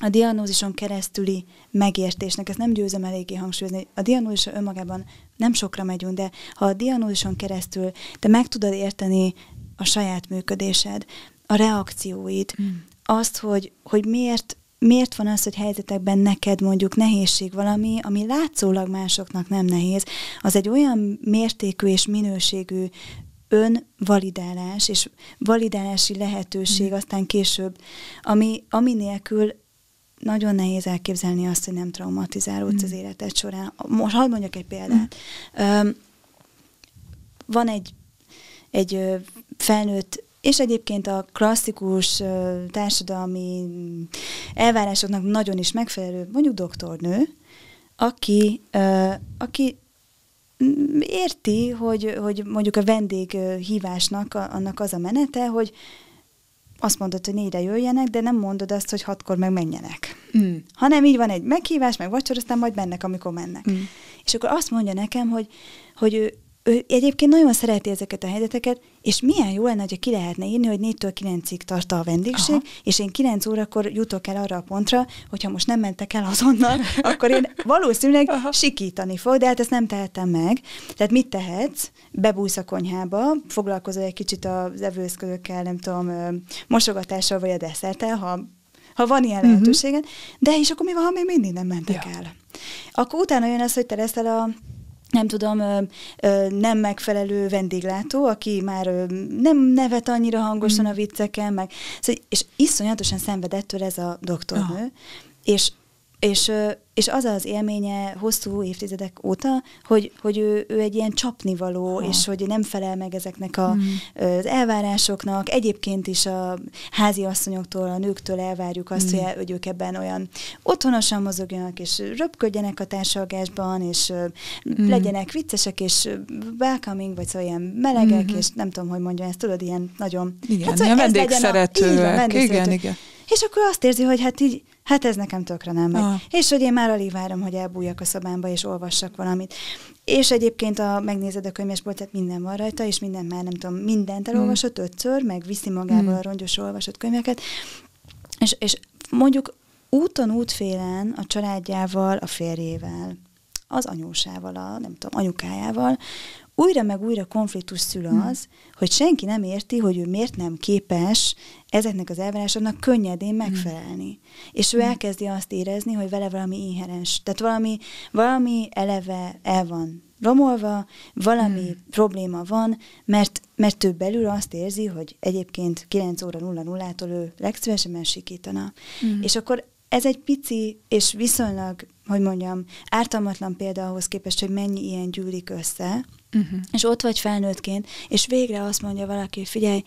a diagnózison keresztüli megértésnek, ezt nem győzem eléggé hangsúlyozni, a diagnózis önmagában nem sokra megyünk, de ha a diagnózison keresztül te meg tudod érteni a saját működésed, a reakcióid, mm. azt, hogy, hogy miért miért van az, hogy helyzetekben neked mondjuk nehézség valami, ami látszólag másoknak nem nehéz, az egy olyan mértékű és minőségű önvalidálás és validálási lehetőség mm. aztán később, ami, ami nélkül nagyon nehéz elképzelni azt, hogy nem traumatizálódsz mm. az életed során. Most hadd mondjak egy példát. Mm. Um, van egy, egy felnőtt és egyébként a klasszikus társadalmi mm, elvárásoknak nagyon is megfelelő, mondjuk doktornő, aki, aki mm, érti, hogy, hogy mondjuk a vendég hívásnak annak az a menete, hogy azt mondod, hogy négyre jöjjenek, de nem mondod azt, hogy hatkor meg menjenek. Mm. Hanem így van egy meghívás, meg vacsora, aztán majd mennek, amikor mennek. Mm. És akkor azt mondja nekem, hogy, hogy ő, ő egyébként nagyon szereti ezeket a helyzeteket, és milyen jó lenne, hogy ki lehetne írni, hogy 4-től 9-ig tart a vendégség, Aha. és én 9 órakor jutok el arra a pontra, hogyha most nem mentek el azonnal, <laughs> akkor én valószínűleg Aha. sikítani fog, de hát ezt nem tehetem meg. Tehát mit tehetsz? Bebújsz a konyhába, foglalkozol egy kicsit az evőszközökkel, nem tudom, mosogatással vagy a desszertel, ha ha van ilyen mhm. lehetőséged, uh-huh. de és akkor mi van, ha még mindig nem mentek ja. el? Akkor utána jön az, hogy te leszel a nem tudom, nem megfelelő vendéglátó, aki már nem nevet annyira hangosan mm. a vicceken, meg, szóval, és iszonyatosan szenvedettől ez a doktornő, ja. és és, és az az élménye hosszú évtizedek óta, hogy, hogy ő, ő egy ilyen csapnivaló, ha. és hogy nem felel meg ezeknek a, hmm. az elvárásoknak. Egyébként is a házi asszonyoktól, a nőktől elvárjuk azt, hmm. hogy, ők ebben olyan otthonosan mozogjanak, és röpködjenek a társadalmásban, és hmm. legyenek viccesek, és welcoming, vagy szóval ilyen melegek, hmm. és nem tudom, hogy mondjam, ezt tudod, ilyen nagyon... Igen, hát, szóval ilyen vendégszeretőek. A, így vendégszeretőek. Igen, igen. És akkor azt érzi, hogy hát így Hát ez nekem tökre nem megy. Ah. És hogy én már alig várom, hogy elbújjak a szobámba és olvassak valamit. És egyébként a, megnézed a tehát minden van rajta, és mindent már nem tudom, mindent hmm. elolvasott mm. ötször, meg viszi magával mm. a rongyos olvasott könyveket. És, és mondjuk úton útfélen a családjával, a férjével, az anyósával, a nem tudom, anyukájával, újra meg újra konfliktus szül hmm. az, hmm. hogy senki nem érti, hogy ő miért nem képes ezeknek az elvárásoknak könnyedén hmm. megfelelni. Hmm. És ő hmm. elkezdi azt érezni, hogy vele valami inherens, tehát valami, valami eleve el van romolva, valami hmm. probléma van, mert, mert ő belül azt érzi, hogy egyébként 9 óra 0 0 ő legszívesebben sikítana. Hmm. És akkor ez egy pici és viszonylag, hogy mondjam, ártalmatlan példa ahhoz képest, hogy mennyi ilyen gyűlik össze, Uh-huh. És ott vagy felnőttként, és végre azt mondja valaki, hogy figyelj,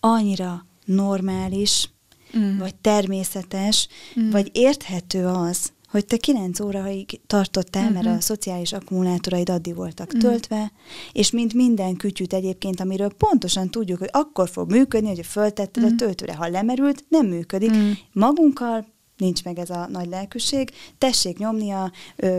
annyira normális, uh-huh. vagy természetes, uh-huh. vagy érthető az, hogy te kilenc óraig tartottál, uh-huh. mert a uh-huh. szociális akkumulátoraid addig voltak uh-huh. töltve, és mint minden kütyűt egyébként, amiről pontosan tudjuk, hogy akkor fog működni, hogy föltetted uh-huh. a töltőre, ha lemerült, nem működik. Uh-huh. Magunkkal nincs meg ez a nagy lelkűség, tessék nyomni a ö,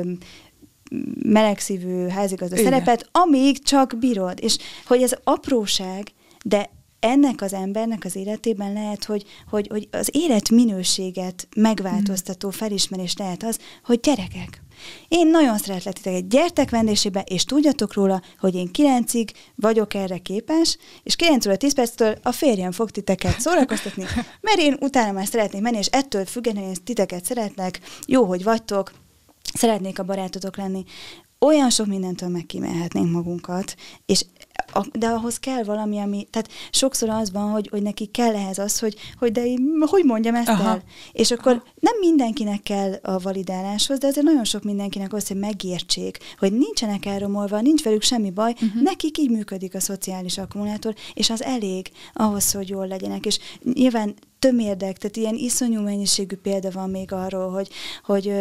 melegszívű házigazda Igen. szerepet, amíg csak bírod. És hogy ez apróság, de ennek az embernek az életében lehet, hogy, hogy, hogy az életminőséget megváltoztató hmm. felismerés lehet az, hogy gyerekek, én nagyon szeretlek titeket, gyertek vendésébe, és tudjatok róla, hogy én kilencig vagyok erre képes, és 9 óra 10 perctől a férjem fog titeket szórakoztatni, <laughs> mert én utána már szeretnék menni, és ettől függetlenül titeket szeretnek, jó, hogy vagytok, szeretnék a barátotok lenni. Olyan sok mindentől megkímélhetnénk magunkat, és a, de ahhoz kell valami, ami, tehát sokszor az van, hogy, hogy neki kell ehhez az, hogy, hogy de én, hogy mondjam ezt Aha. el? És akkor Aha. nem mindenkinek kell a validáláshoz, de azért nagyon sok mindenkinek az, hogy megértsék, hogy nincsenek elromolva, nincs velük semmi baj, uh-huh. nekik így működik a szociális akkumulátor, és az elég ahhoz, hogy jól legyenek. És nyilván tömérdek, tehát ilyen iszonyú mennyiségű példa van még arról, hogy, hogy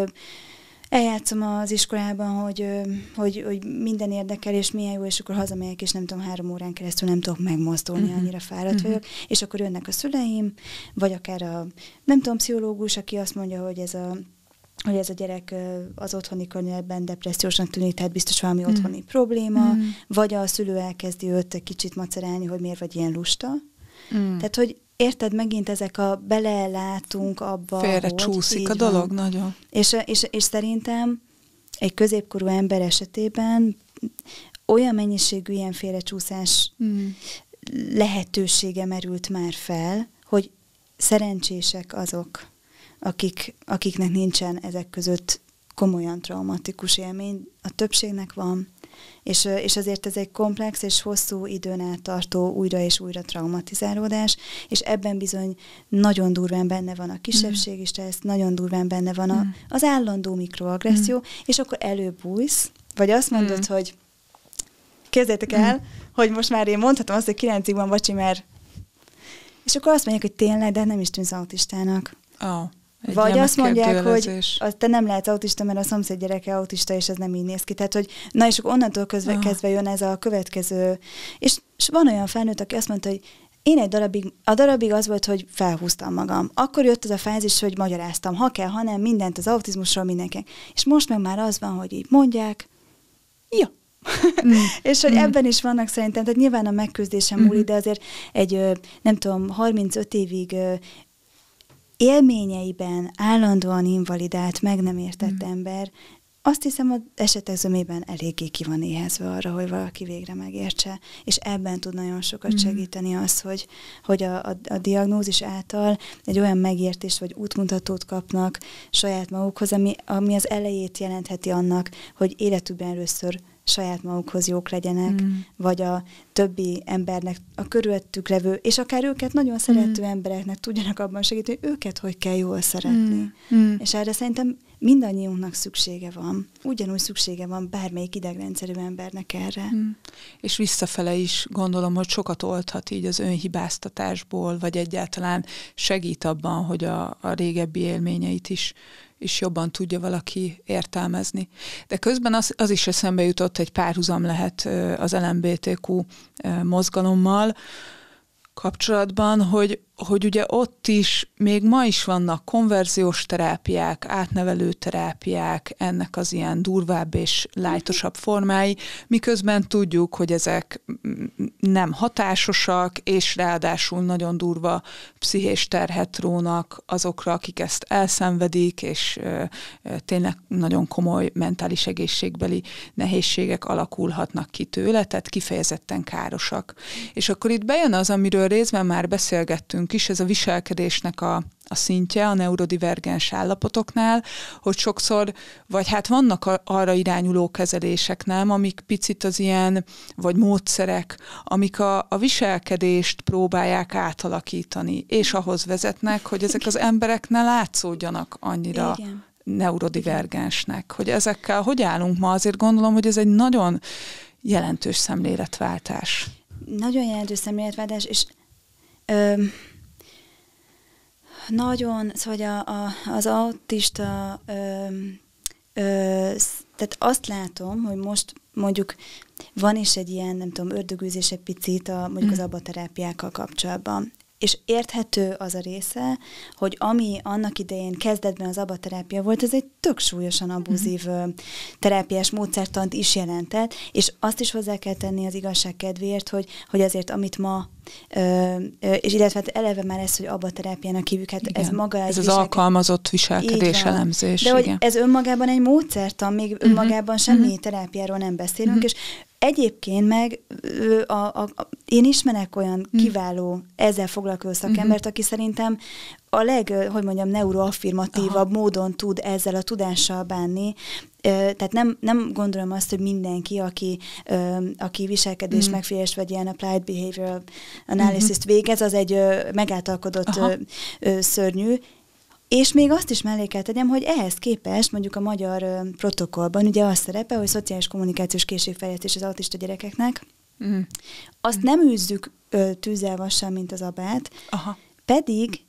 Eljátszom az iskolában, hogy, hogy, hogy minden érdekel, és milyen jó, és akkor hazamegyek, és nem tudom, három órán keresztül nem tudok megmozdulni, uh-huh. annyira fáradt uh-huh. vagyok, és akkor jönnek a szüleim, vagy akár a, nem tudom, pszichológus, aki azt mondja, hogy ez a hogy ez a gyerek az otthoni környezetben depressziósnak tűnik, tehát biztos valami mm. otthoni probléma, mm. vagy a szülő elkezdi őt kicsit macerálni, hogy miért vagy ilyen lusta. Mm. Tehát, hogy érted, megint ezek a belelátunk abba. Félre hogy, csúszik a dolog van. nagyon. És, és, és szerintem egy középkorú ember esetében olyan mennyiségű ilyen félrecsúszás mm. lehetősége merült már fel, hogy szerencsések azok, akik, akiknek nincsen ezek között komolyan traumatikus élmény. A többségnek van. És, és ezért ez egy komplex és hosszú időn át tartó újra és újra traumatizálódás, és ebben bizony nagyon durván benne van a kisebbség mm. is, ezt nagyon durván benne van a, mm. az állandó mikroagresszió, mm. és akkor előbb újsz vagy azt mondod, hogy kezdjétek el, hogy most már én mondhatom azt, hogy kilencig van vacsi, mert és akkor azt mondják, hogy tényleg, de nem is tűnsz autistának. Oh. Egy Vagy azt mondják, hogy az, te nem lehetsz autista, mert a szomszéd gyereke autista, és ez nem így néz ki. Tehát, hogy na és akkor onnantól közve, ah. kezdve jön ez a következő. És, és van olyan felnőtt, aki azt mondta, hogy én egy darabig, a darabig az volt, hogy felhúztam magam. Akkor jött az a fázis, hogy magyaráztam, ha kell, ha nem, mindent az autizmusról mindenkinek. És most meg már az van, hogy így mondják, ja, mm. <laughs> és hogy mm. ebben is vannak szerintem, tehát nyilván a megküzdésem mm. de azért egy, nem tudom, 35 évig élményeiben állandóan invalidált, meg nem értett mm. ember, azt hiszem, az esetek zömében eléggé ki van éhezve arra, hogy valaki végre megértse, és ebben tud nagyon sokat mm. segíteni az, hogy, hogy a, a, a diagnózis által egy olyan megértést vagy útmutatót kapnak saját magukhoz, ami, ami az elejét jelentheti annak, hogy életükben először saját magukhoz jók legyenek, mm. vagy a többi embernek, a körülöttük levő, és akár őket nagyon szerető mm. embereknek tudjanak abban segíteni, hogy őket hogy kell jól szeretni. Mm. Mm. És erre szerintem mindannyiunknak szüksége van. Ugyanúgy szüksége van bármelyik idegrendszerű embernek erre. Mm. És visszafele is gondolom, hogy sokat oldhat így az önhibáztatásból, vagy egyáltalán segít abban, hogy a, a régebbi élményeit is és jobban tudja valaki értelmezni. De közben az, az is eszembe jutott, egy párhuzam lehet az LMBTQ mozgalommal kapcsolatban, hogy hogy ugye ott is, még ma is vannak konverziós terápiák, átnevelő terápiák, ennek az ilyen durvább és lájtosabb mhm. formái, miközben tudjuk, hogy ezek nem hatásosak, és ráadásul nagyon durva pszichés terhet rónak azokra, akik ezt elszenvedik, és tényleg nagyon komoly mentális egészségbeli nehézségek alakulhatnak ki tőle, tehát kifejezetten károsak. És akkor itt bejön az, amiről részben már beszélgettünk beszéltünk is, ez a viselkedésnek a, a szintje a neurodivergens állapotoknál, hogy sokszor, vagy hát vannak a, arra irányuló kezelések, nem, amik picit az ilyen, vagy módszerek, amik a, a viselkedést próbálják átalakítani, és ahhoz vezetnek, hogy ezek az emberek ne látszódjanak annyira Igen. neurodivergensnek. Hogy ezekkel hogy állunk ma, azért gondolom, hogy ez egy nagyon jelentős szemléletváltás. Nagyon jelentős szemléletváltás, és ö, nagyon, szóval a, a, az autista, ö, ö, tehát azt látom, hogy most mondjuk van is egy ilyen, nem tudom, ördögűzés egy picit a, mondjuk mm. az abaterápiákkal kapcsolatban és érthető az a része, hogy ami annak idején kezdetben az abaterápia volt, ez egy tök súlyosan abuzív mm terápiás módszertant is jelentett, és azt is hozzá kell tenni az igazság kedvéért, hogy, hogy azért amit ma Ö, ö, és illetve hát eleve már ez, hogy abaterápiának hívjuk, hát igen. ez maga ez ez az alkalmazott viselkedés igen. elemzés. De hogy igen. ez önmagában egy módszertan, még uh-huh. önmagában semmi uh-huh. terápiáról nem beszélünk, uh-huh. és Egyébként meg a, a, a, én ismerek olyan mm. kiváló ezzel foglalkozó szakembert, mm-hmm. aki szerintem a leg, hogy mondjam, neuroaffirmatívabb Aha. módon tud ezzel a tudással bánni. Tehát nem, nem gondolom azt, hogy mindenki, aki, aki viselkedés mm. Hm. megfigyelés vagy ilyen applied behavior hm. analysis-t végez, az egy megátalkodott Aha. szörnyű. És még azt is mellé kell tegyem, hogy ehhez képest mondjuk a magyar ö, protokollban ugye az szerepe, hogy szociális kommunikációs készségfejlesztés az autista gyerekeknek, mm. azt mm. nem űzzük ö, tűzelvassal, mint az abát, Aha. pedig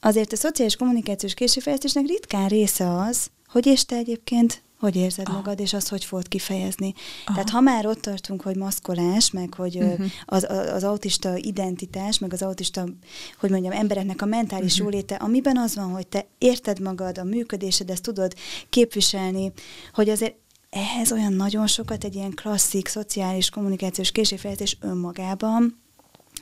azért a szociális kommunikációs készségfejlesztésnek ritkán része az, hogy és te egyébként hogy érzed ah. magad, és az hogy fogod kifejezni. Ah. Tehát ha már ott tartunk, hogy maszkolás, meg hogy uh-huh. az, az autista identitás, meg az autista, hogy mondjam, embereknek a mentális uh-huh. jóléte, amiben az van, hogy te érted magad, a működésed, ezt tudod képviselni, hogy azért ehhez olyan nagyon sokat egy ilyen klasszik, szociális, kommunikációs készségfejlesztés önmagában,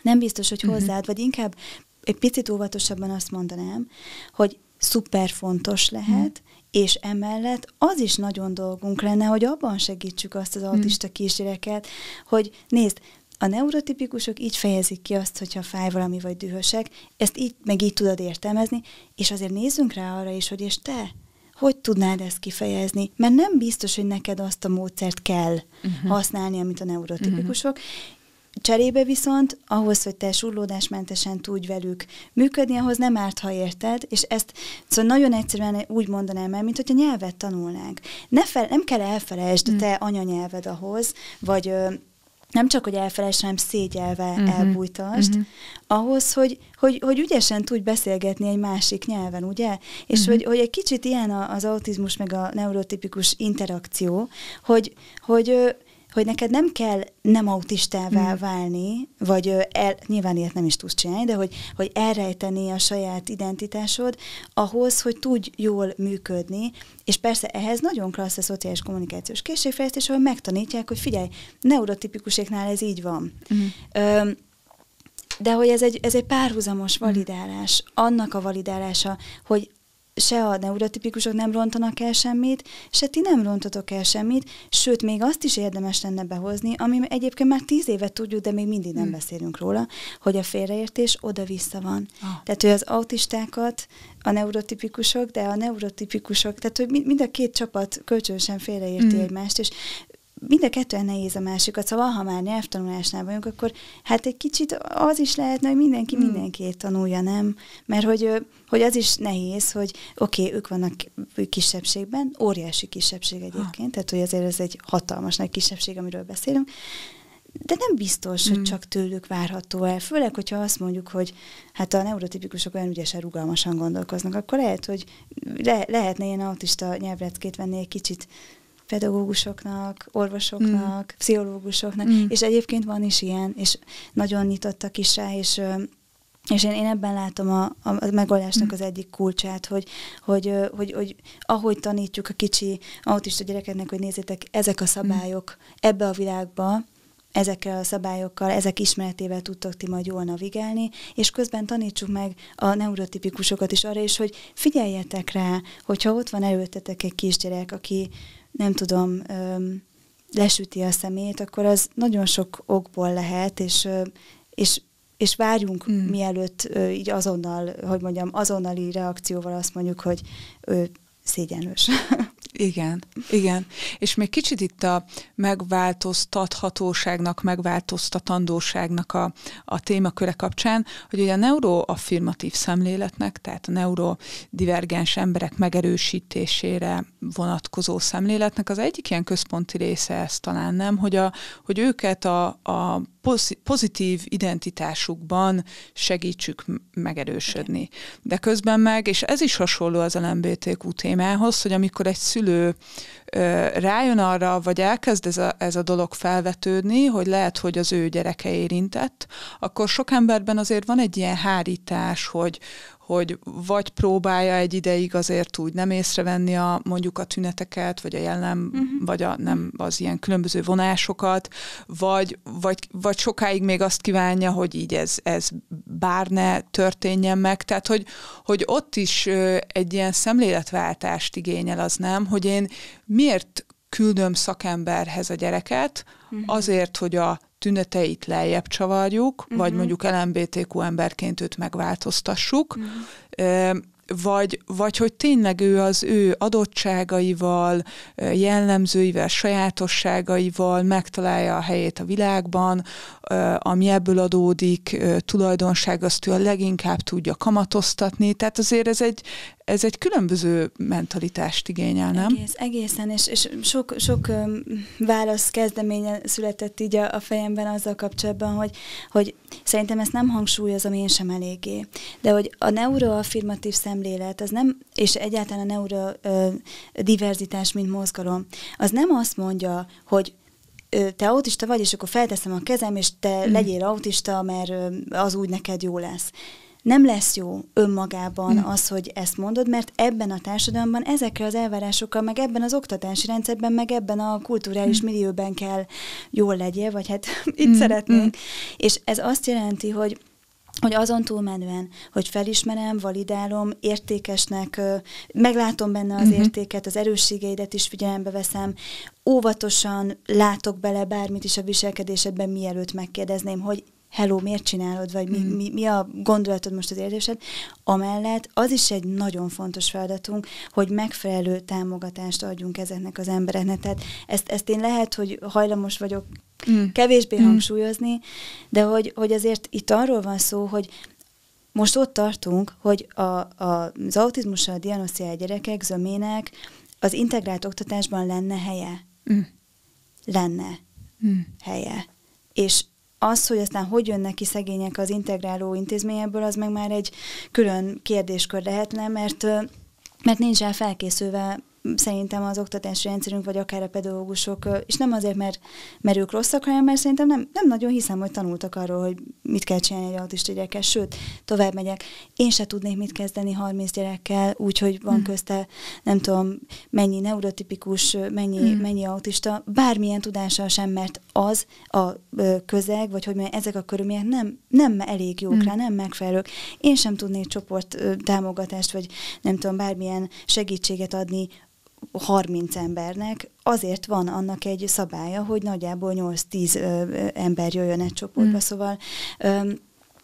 nem biztos, hogy mhm. hozzád, uh-huh. vagy inkább egy picit óvatosabban azt mondanám, hogy szuper fontos lehet, uh-huh és emellett az is nagyon dolgunk lenne, hogy abban segítsük azt az hm. autista hmm. kíséreket, hogy nézd, a neurotipikusok így fejezik ki azt, hogyha fáj valami vagy dühösek, ezt így meg így tudod értelmezni, és azért nézzünk rá arra is, hogy és te hogy tudnád ezt kifejezni? Mert nem biztos, hogy neked azt a módszert kell uh-huh. használni, amit a neurotipikusok, uh-huh. Cserébe viszont ahhoz, hogy te surlódásmentesen tudj velük működni, ahhoz nem árt, ha érted, és ezt szóval nagyon egyszerűen úgy mondanám el, mint hogy a nyelvet tanulnánk. Ne fel, nem kell elfelejtsd mm. te anyanyelved ahhoz, vagy ö, nem csak, hogy elfelejtsd, hanem szégyelve uh-huh. Hmm. elbújtast, uh-huh. Hmm. ahhoz, hogy, hogy, hogy ügyesen tudj beszélgetni egy másik nyelven, ugye? És uh-huh. hogy, hogy egy kicsit ilyen az autizmus meg a neurotipikus interakció, hogy, hogy hogy neked nem kell nem autistává mm. válni, vagy el, nyilván ilyet nem is tudsz csinálni, de hogy, hogy elrejteni a saját identitásod ahhoz, hogy tudj jól működni, és persze ehhez nagyon klassz a szociális kommunikációs készségfejlesztés, ahol megtanítják, hogy figyelj, neurotipikusoknál ez így van. Mm. Öm, de hogy ez egy, ez egy párhuzamos hmm. validálás, annak a validálása, hogy se a neurotipikusok nem rontanak el semmit, se ti nem rontatok el semmit, sőt, még azt is érdemes lenne behozni, ami egyébként már tíz éve tudjuk, de még mindig nem hmm. beszélünk róla, hogy a félreértés oda-vissza van. Ah. Tehát, hogy az autistákat, a neurotipikusok, de a neurotipikusok, tehát, hogy mind a két csapat kölcsönösen félreérti hmm. egymást, és mind a kettően nehéz a másikat, szóval ha már nyelvtanulásnál vagyunk, akkor hát egy kicsit az is lehetne, hogy mindenki hmm. mindenkét tanulja, nem? Mert hogy, hogy az is nehéz, hogy oké, okay, ők vannak kisebbségben, óriási kisebbség egyébként, ha. tehát hogy azért ez egy hatalmas nagy kisebbség, amiről beszélünk, de nem biztos, hogy hmm. csak tőlük várható el. Főleg, hogyha azt mondjuk, hogy hát a neurotipikusok olyan ügyesen, rugalmasan gondolkoznak, akkor lehet, hogy le, lehetne ilyen autista nyelvleckét venni egy kicsit pedagógusoknak, orvosoknak, mm. pszichológusoknak, mm. és egyébként van is ilyen, és nagyon nyitottak is rá, és és én, én ebben látom a, a megoldásnak mm. az egyik kulcsát, hogy, hogy, hogy, hogy ahogy tanítjuk a kicsi autista gyerekeknek, hogy nézzétek, ezek a szabályok mm. ebbe a világba, ezekkel a szabályokkal, ezek ismeretével tudtok ti majd jól navigálni, és közben tanítsuk meg a neurotipikusokat is arra is, hogy figyeljetek rá, hogyha ott van előttetek egy kisgyerek, aki nem tudom, lesüti a szemét, akkor az nagyon sok okból lehet, és, és és várjunk mm. mielőtt így azonnal, hogy mondjam, azonnali reakcióval azt mondjuk, hogy ő szégyenlős. <laughs> Igen, igen. És még kicsit itt a megváltoztathatóságnak, megváltoztatandóságnak a, a témaköre kapcsán, hogy ugye a neuroaffirmatív szemléletnek, tehát a neurodivergens emberek megerősítésére vonatkozó szemléletnek az egyik ilyen központi része ez talán nem, hogy, a, hogy őket a, a pozitív identitásukban segítsük megerősödni. De közben meg, és ez is hasonló az LMBTQ témához, hogy amikor egy szülő rájön arra, vagy elkezd ez a, ez a dolog felvetődni, hogy lehet, hogy az ő gyereke érintett, akkor sok emberben azért van egy ilyen hárítás, hogy hogy vagy próbálja egy ideig azért úgy nem észrevenni a mondjuk a tüneteket, vagy a jellem, uh-huh. Mhm. vagy a, nem az ilyen különböző vonásokat, vagy, vagy, vagy sokáig még azt kívánja, hogy így ez, ez bár ne történjen meg. Tehát, hogy, hogy ott is egy ilyen szemléletváltást igényel az nem, hogy én miért küldöm szakemberhez a gyereket, uh-huh. azért, hogy a tüneteit lejjebb csavarjuk, uh-huh. vagy mhm. mondjuk LMBTQ emberként őt megváltoztassuk, uh-huh. vagy, vagy hogy tényleg ő az ő adottságaival, jellemzőivel, sajátosságaival megtalálja a helyét a világban, ami ebből adódik, tulajdonság azt ő a leginkább tudja kamatoztatni, tehát azért ez egy, ez egy különböző mentalitást igényel, nem? Egész, egészen, és, és sok, sok válasz kezdeménye született így a, a fejemben azzal kapcsolatban, hogy, hogy szerintem ezt nem hangsúlyozom én sem eléggé, de hogy a neuroaffirmatív szemlélet, az nem, és egyáltalán a neurodiverzitás, mint mozgalom, az nem azt mondja, hogy te autista vagy, és akkor felteszem a kezem, és te mm. legyél autista, mert az úgy neked jó lesz nem lesz jó önmagában mm. az, hogy ezt mondod, mert ebben a társadalomban ezekre az elvárásokkal, meg ebben az oktatási rendszerben, meg ebben a kulturális mm. millióben kell jól legyél, vagy hát <laughs> itt mm. szeretnénk. Mm. És ez azt jelenti, hogy hogy azon túlmenően, hogy felismerem, validálom, értékesnek, meglátom benne az uh-huh. értéket, az erősségeidet is figyelembe veszem, óvatosan látok bele bármit is a viselkedésedben, mielőtt megkérdezném, hogy hello, miért csinálod, vagy mi, hmm. mi, mi a gondolatod most az érzésed. Amellett az is egy nagyon fontos feladatunk, hogy megfelelő támogatást adjunk ezeknek az embereknek. Tehát ezt, ezt én lehet, hogy hajlamos vagyok mm. kevésbé mm. hangsúlyozni, de hogy, hogy azért itt arról van szó, hogy most ott tartunk, hogy a, a, az autizmussal diagnosztizált gyerekek, zömének az integrált oktatásban lenne helye. Mm. Lenne mm. helye. És az, hogy aztán hogy jönnek ki szegények az integráló intézményekből, az meg már egy külön kérdéskör lehetne, mert mert nincs el felkészülve szerintem az oktatási rendszerünk, vagy akár a pedagógusok, és nem azért, mert, mert ők rosszak, hanem mert szerintem nem, nem nagyon hiszem, hogy tanultak arról, hogy mit kell csinálni egy autista gyerekkel, sőt, tovább megyek. Én se tudnék mit kezdeni 30 gyerekkel, úgyhogy van mm. közte nem tudom mennyi neurotipikus, mennyi, mm. mennyi autista, bármilyen tudással sem, mert az a közeg, vagy hogy mondjam, ezek a körülmények nem, nem elég jók mm. rá, nem megfelelők. Én sem tudnék csoport támogatást, vagy nem tudom, bármilyen segítséget adni 30 embernek, azért van annak egy szabálya, hogy nagyjából 8-10 ember jöjjön egy csoportba, mm. szóval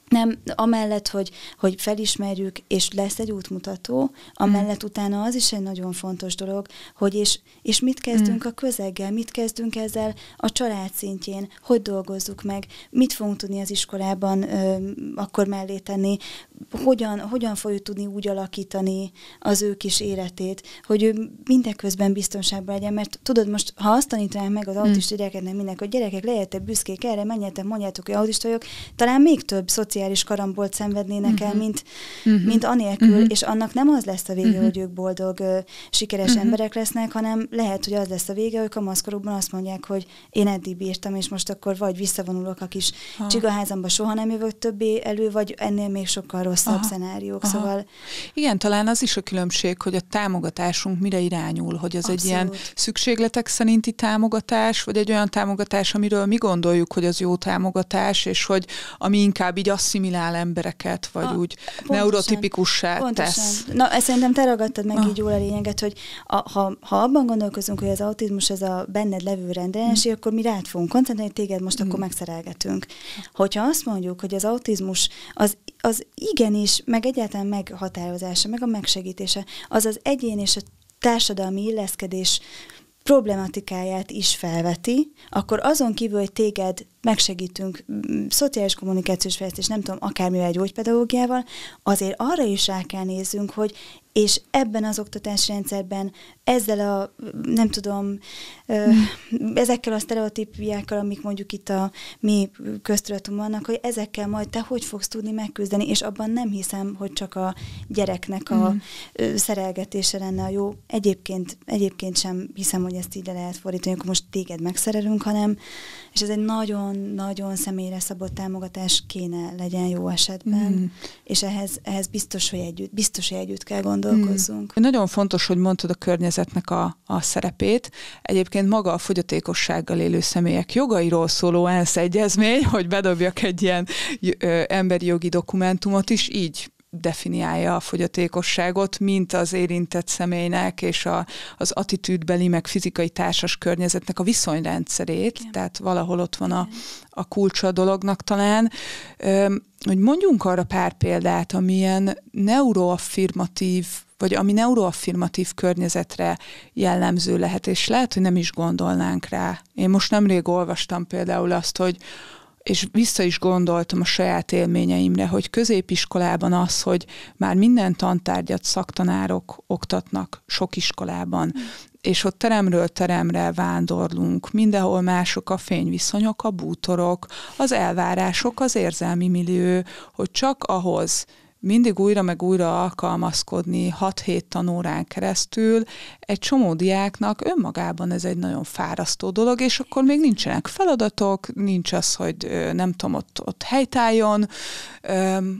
nem, amellett, hogy, hogy felismerjük, és lesz egy útmutató, amellett mm. utána az is egy nagyon fontos dolog, hogy és, és mit kezdünk mm. a közeggel, mit kezdünk ezzel a család szintjén, hogy dolgozzuk meg, mit fogunk tudni az iskolában ö, akkor mellé tenni, hogyan, hogyan fogjuk tudni úgy alakítani az ő kis életét, hogy ő mindeközben biztonságban legyen, mert tudod most, ha azt tanítanám meg az hm. autista hmm. gyerekeknek mindenki, hogy gyerekek, legyetek büszkék erre, menjetek, mondjátok, hogy autista vagyok, talán még több szociális karambolt szenvednének uh-huh. el, mhm. mint, uh-huh. mint anélkül, uh-huh. és annak nem az lesz a vége, uh-huh. hogy ők boldog, sikeres uh-huh. emberek lesznek, hanem lehet, hogy az lesz a vége, hogy a kamaszkorukban azt mondják, hogy én eddig bírtam, és most akkor vagy visszavonulok a kis ha. csigaházamba, soha nem jövök többé elő, vagy ennél még sokkal rosszabb aha, szenáriók, aha. szóval... Igen, talán az is a különbség, hogy a támogatásunk mire irányul, hogy az Abszolút. egy ilyen szükségletek szerinti támogatás, vagy egy olyan támogatás, amiről mi gondoljuk, hogy az jó támogatás, és hogy ami inkább így asszimilál embereket, vagy a, úgy pontosan, neurotipikussá pontosan. tesz. Na, ezt szerintem te ragadtad meg aha. így ah. jól a lényeget, hogy a, ha, ha abban gondolkozunk, hogy az autizmus ez a benned levő rendellenesség, mm. akkor mi rád fogunk koncentrálni, téged most mm. akkor hm. megszerelgetünk. Hogyha azt mondjuk, hogy az autizmus az az igenis, meg egyáltalán meghatározása, meg a megsegítése, az az egyén és a társadalmi illeszkedés problematikáját is felveti, akkor azon kívül, hogy téged megsegítünk mm, szociális kommunikációs fejlesztés, nem tudom, akármivel gyógypedagógiával, azért arra is rá kell nézzünk, hogy és ebben az oktatási rendszerben, ezzel a, nem tudom, hmm. ezekkel a sztereotípiákkal, amik mondjuk itt a mi köztudaton vannak, hogy ezekkel majd te hogy fogsz tudni megküzdeni, és abban nem hiszem, hogy csak a gyereknek a mm. szerelgetése lenne a jó. Egyébként, egyébként sem hiszem, hogy ezt ide lehet fordítani, akkor most téged megszerelünk, hanem és ez egy nagyon-nagyon személyre szabott támogatás kéne legyen jó esetben, mm. és ehhez, ehhez biztos, hogy együtt, biztos, hogy együtt kell gondolkozzunk. Mm. Nagyon fontos, hogy mondtad a környezetnek a, a szerepét. Egyébként maga a fogyatékossággal élő személyek jogairól szóló ENSZ egyezmény, hogy bedobjak egy ilyen ö, emberi jogi dokumentumot is, így definiálja a fogyatékosságot, mint az érintett személynek és a, az attitűdbeli, meg fizikai társas környezetnek a viszonyrendszerét, Igen. tehát valahol ott van a, a kulcsa a dolognak talán. Öm, hogy mondjunk arra pár példát, amilyen neuroaffirmatív vagy ami neuroaffirmatív környezetre jellemző lehet, és lehet, hogy nem is gondolnánk rá. Én most nemrég olvastam például azt, hogy és vissza is gondoltam a saját élményeimre, hogy középiskolában az, hogy már minden tantárgyat szaktanárok oktatnak sok iskolában, hm. és ott teremről teremre vándorlunk, mindenhol mások a fényviszonyok, a bútorok, az elvárások, az érzelmi millió, hogy csak ahhoz mindig újra meg újra alkalmazkodni 6-7 tanórán keresztül egy csomó diáknak önmagában ez egy nagyon fárasztó dolog, és akkor még nincsenek feladatok, nincs az, hogy nem tudom, ott, ott helytájon,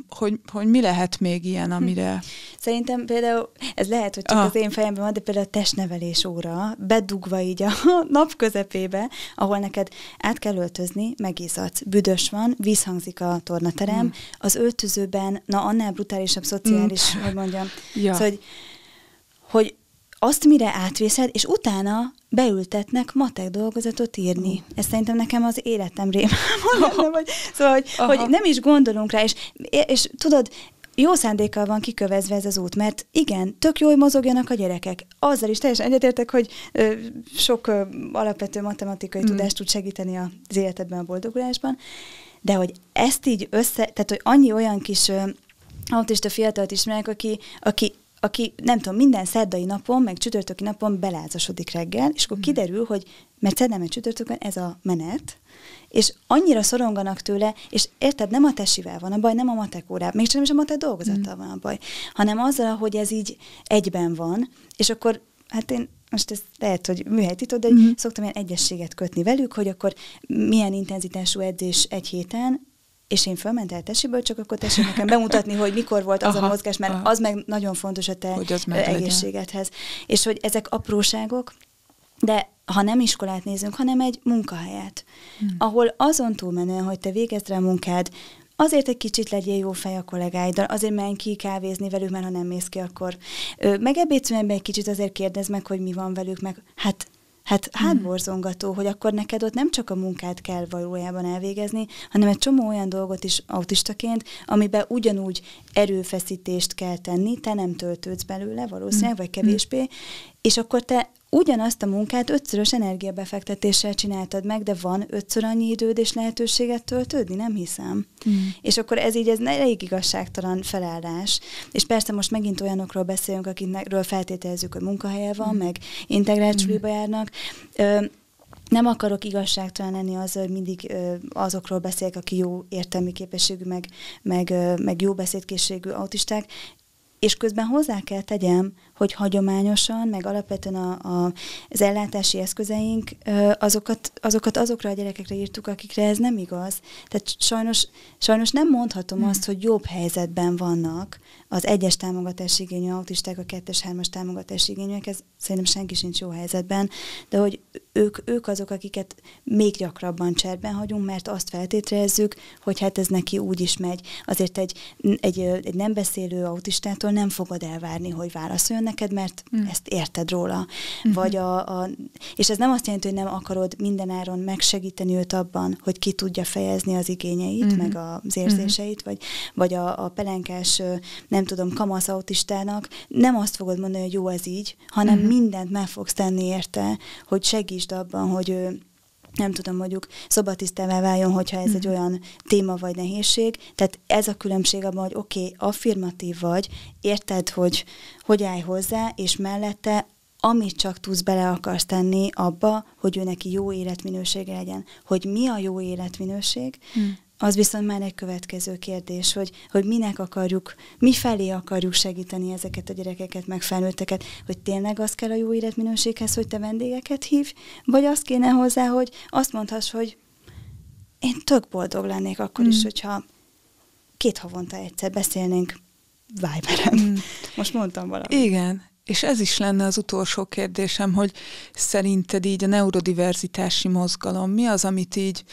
hogy, hogy mi lehet még ilyen, amire... Hm. Szerintem például, ez lehet, hogy csak ah. az én fejemben van, de például a testnevelés óra, bedugva így a <laughs> nap közepébe, ahol neked át kell öltözni, megizzadsz, büdös van, vízhangzik a tornaterem, hmm. az öltözőben, na annál annál brutálisabb, mm. szociális, mm. hogy mondjam. Ja. Szóval, hogy, hogy azt mire átvészed, és utána beültetnek matek dolgozatot írni. Mm. Ez szerintem nekem az életem rémálma oh. szóval, hogy, hogy nem is gondolunk rá, és, és tudod, jó szándékkal van kikövezve ez az út, mert igen, tök jó, hogy mozogjanak a gyerekek. Azzal is teljesen egyetértek, hogy ö, sok ö, alapvető matematikai mm. tudást tud segíteni az életedben, a boldogulásban, de hogy ezt így össze, tehát hogy annyi olyan kis ö, autista fiatalt ismerek, aki, aki aki nem tudom, minden szerdai napon, meg csütörtöki napon belázasodik reggel, és akkor mhm. kiderül, hogy mert szerdán, mert csütörtökön ez a menet, és annyira szoronganak tőle, és érted, nem a tesivel van a baj, nem a matek órá, még csak nem is a matek dolgozattal mm. van a baj, hanem azzal, hogy ez így egyben van, és akkor hát én most ez lehet, hogy itt, de mm-hmm. szoktam ilyen egyességet kötni velük, hogy akkor milyen intenzitású edzés egy héten, és én fölmentem tesiből, csak akkor tessék nekem bemutatni, hogy mikor volt az aha, a mozgás, mert aha. az meg nagyon fontos a te egészségedhez. És hogy ezek apróságok, de ha nem iskolát nézünk, hanem egy munkahelyet, hmm. ahol azon túlmenően, hogy te végezd rá a munkád, azért egy kicsit legyél jó fej a kollégáiddal, azért menj ki kávézni velük, mert ha nem mész ki, akkor meg egy kicsit azért kérdezd meg, hogy mi van velük, meg hát Hát mhm. hátborzongató, hogy akkor neked ott nem csak a munkát kell valójában elvégezni, hanem egy csomó olyan dolgot is autistaként, amiben ugyanúgy erőfeszítést kell tenni, te nem töltődsz belőle valószínűleg, vagy mhm. Mhm. kevésbé, és akkor te ugyanazt a munkát ötszörös energiabefektetéssel csináltad meg, de van ötször annyi időd és lehetőséget töltődni, nem hiszem. Mm. És akkor ez így, ez elég igazságtalan felállás. És persze most megint olyanokról beszélünk, akikről feltételezzük, hogy munkahelye van, mm. meg integrált mm. járnak. Ö, nem akarok igazságtalan lenni az hogy mindig ö, azokról beszélek, aki jó értelmi képességű, meg, meg, ö, meg jó beszédkészségű autisták és közben hozzá kell tegyem, hogy hagyományosan, meg alapvetően a, a, az ellátási eszközeink, azokat, azokat azokra a gyerekekre írtuk, akikre ez nem igaz. Tehát sajnos, sajnos nem mondhatom hmm. azt, hogy jobb helyzetben vannak az egyes támogatási igényű autisták, a kettes-hármas támogatási igényűek, ez szerintem senki sincs jó helyzetben, de hogy ők, ők azok, akiket még gyakrabban cserben hagyunk, mert azt feltételezzük, hogy hát ez neki úgy is megy. Azért egy, egy, egy nem beszélő autistától nem fogod elvárni, hogy válaszoljon neked, mert mm. ezt érted róla. Mm-hmm. Vagy a, a, és ez nem azt jelenti, hogy nem akarod mindenáron megsegíteni őt abban, hogy ki tudja fejezni az igényeit, mm-hmm. meg az mhm. érzéseit, mm-hmm. vagy, vagy a, a pelenkás, nem tudom, kamasz autistának nem azt fogod mondani, hogy jó, ez így, hanem mm-hmm. mindent meg fogsz tenni érte, hogy segíts most abban, hogy ő nem tudom, mondjuk szobatisztává váljon, hogyha ez mm. egy mhm. olyan téma vagy nehézség. Tehát ez a különbség abban, hogy oké, okay, affirmatív vagy, érted, hogy hogy állj hozzá, és mellette amit csak tudsz bele akarsz tenni abba, hogy ő neki jó életminősége legyen. Hogy mi a jó életminőség, mm az viszont már egy következő kérdés, hogy, hogy minek akarjuk, mi felé akarjuk segíteni ezeket a gyerekeket, meg felnőtteket, hogy tényleg az kell a jó életminőséghez, hogy te vendégeket hív, vagy az kéne hozzá, hogy azt mondhass, hogy én tök boldog lennék akkor mm. is, hogyha két havonta egyszer beszélnénk Viberen. Mm. Most mondtam valamit. Igen, és ez is lenne az utolsó kérdésem, hogy szerinted így a neurodiverzitási mozgalom mi az, amit így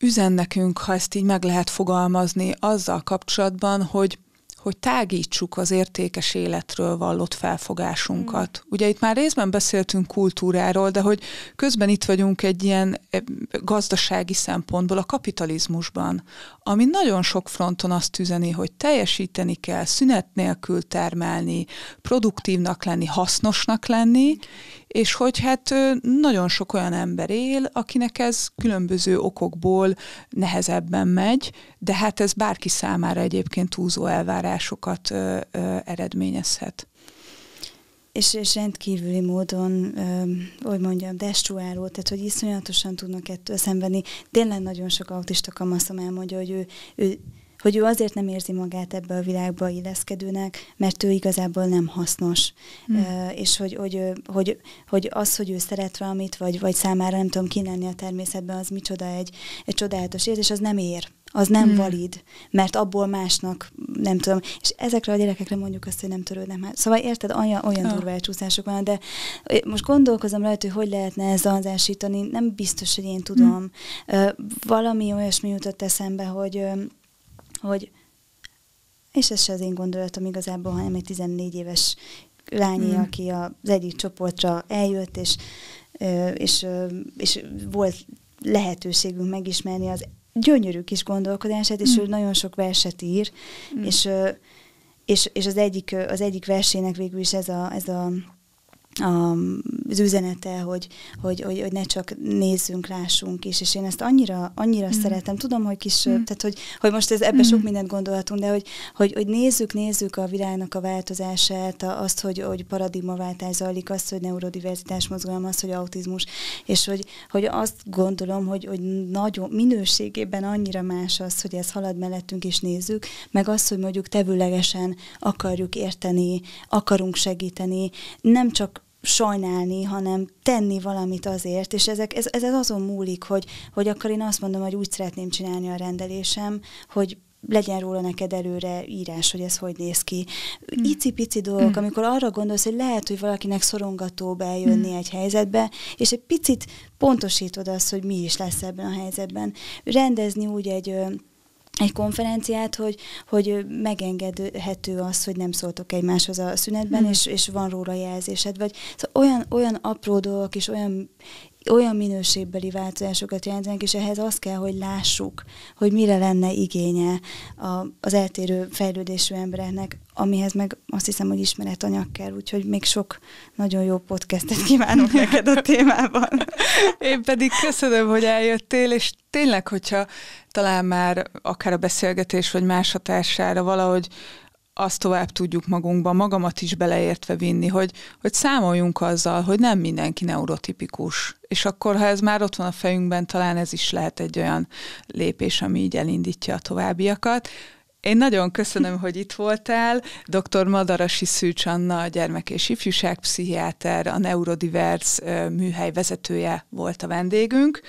üzen nekünk, ha ezt így meg lehet fogalmazni, azzal kapcsolatban, hogy hogy tágítsuk az értékes életről vallott felfogásunkat. Hmm. Ugye itt már részben beszéltünk kultúráról, de hogy közben itt vagyunk egy ilyen eh, gazdasági szempontból a kapitalizmusban, ami nagyon sok fronton azt üzeni, hogy teljesíteni kell, szünet nélkül termelni, produktívnak lenni, hasznosnak lenni, és hogy hát nagyon sok olyan ember él, akinek ez különböző okokból nehezebben megy, de hát ez bárki számára egyébként túlzó elvárásokat ö, ö, eredményezhet. És, és rendkívüli módon, ö, hogy mondjam, destruáló, tehát hogy iszonyatosan tudnak ettől szenvedni. Tényleg nagyon sok autista kamaszom elmondja, hogy ő, ő hogy ő azért nem érzi magát ebbe a világba illeszkedőnek, mert ő igazából nem hasznos. Mm. Uh, és hogy, hogy, hogy, hogy az, hogy ő szeret valamit, vagy, vagy számára nem tudom kinenni a természetben, az micsoda egy, egy csodálatos érzés, az nem ér az nem mm. valid, mert abból másnak nem tudom. És ezekre a gyerekekre mondjuk azt, hogy nem törődnek már. Szóval érted, olyan, olyan oh. durva elcsúszások van, de most gondolkozom rajta, hogy hogy lehetne ezt zanzásítani, nem biztos, hogy én tudom. Hmm. Valami olyasmi jutott eszembe, hogy hogy és ez se az én gondolatom igazából, hanem egy 14 éves lányi, mm. aki az egyik csoportra eljött, és, és, és volt lehetőségünk megismerni az gyönyörű kis gondolkodását, és mm. ő nagyon sok verset ír, mm. és, és, és az, egyik, az egyik versének végül is ez a, ez a a, az üzenete, hogy, hogy, hogy, hogy ne csak nézzünk, lássunk is, és én ezt annyira, annyira mm. szeretem. Tudom, hogy kis, mm. tehát hogy, hogy most ez, ebbe mm. sok mindent gondolhatunk, de hogy, hogy, hogy nézzük, nézzük a világnak a változását, azt, hogy, hogy paradigmaváltás zajlik, azt, hogy neurodiverzitás mozgalom, azt, hogy autizmus, és hogy, hogy azt gondolom, hogy, hogy nagyon minőségében annyira más az, hogy ez halad mellettünk és nézzük, meg az, hogy mondjuk tevőlegesen akarjuk érteni, akarunk segíteni, nem csak sajnálni, hanem tenni valamit azért, és ezek, ez, ez azon múlik, hogy, hogy akkor én azt mondom, hogy úgy szeretném csinálni a rendelésem, hogy legyen róla neked előre írás, hogy ez hogy néz ki. Mm. Icipici dolgok, mm. amikor arra gondolsz, hogy lehet, hogy valakinek szorongató bejönni mm. egy helyzetbe, és egy picit pontosítod azt, hogy mi is lesz ebben a helyzetben. Rendezni úgy egy egy konferenciát, hogy, hogy megengedhető az, hogy nem szóltok egymáshoz a szünetben, mm. és, és van róla jelzésed, vagy szóval olyan, olyan apró dolgok és olyan olyan minőségbeli változásokat jelentenek, és ehhez az kell, hogy lássuk, hogy mire lenne igénye a, az eltérő fejlődésű embereknek, amihez meg azt hiszem, hogy ismeretanyag kell, úgyhogy még sok nagyon jó podcastet kívánok neked a témában. <laughs> Én pedig köszönöm, hogy eljöttél, és tényleg, hogyha talán már akár a beszélgetés, vagy más hatására valahogy azt tovább tudjuk magunkban, magamat is beleértve vinni, hogy, hogy számoljunk azzal, hogy nem mindenki neurotipikus. És akkor, ha ez már ott van a fejünkben, talán ez is lehet egy olyan lépés, ami így elindítja a továbbiakat. Én nagyon köszönöm, hogy itt voltál. Dr. Madarasi Szűcs Anna, a gyermek- és ifjúságpszichiáter, a Neurodivers műhely vezetője volt a vendégünk.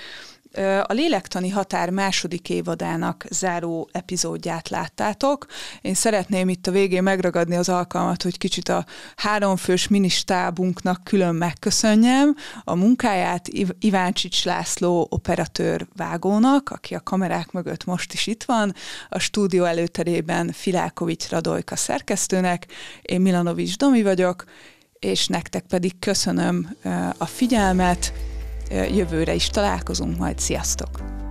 A lélektani határ második évadának záró epizódját láttátok. Én szeretném itt a végén megragadni az alkalmat, hogy kicsit a háromfős ministábunknak külön megköszönjem a munkáját Iváncsics László operatőr vágónak, aki a kamerák mögött most is itt van, a stúdió előterében Filákovics Radojka szerkesztőnek, én Milanovics Domi vagyok, és nektek pedig köszönöm a figyelmet, jövőre is találkozunk majd. Sziasztok!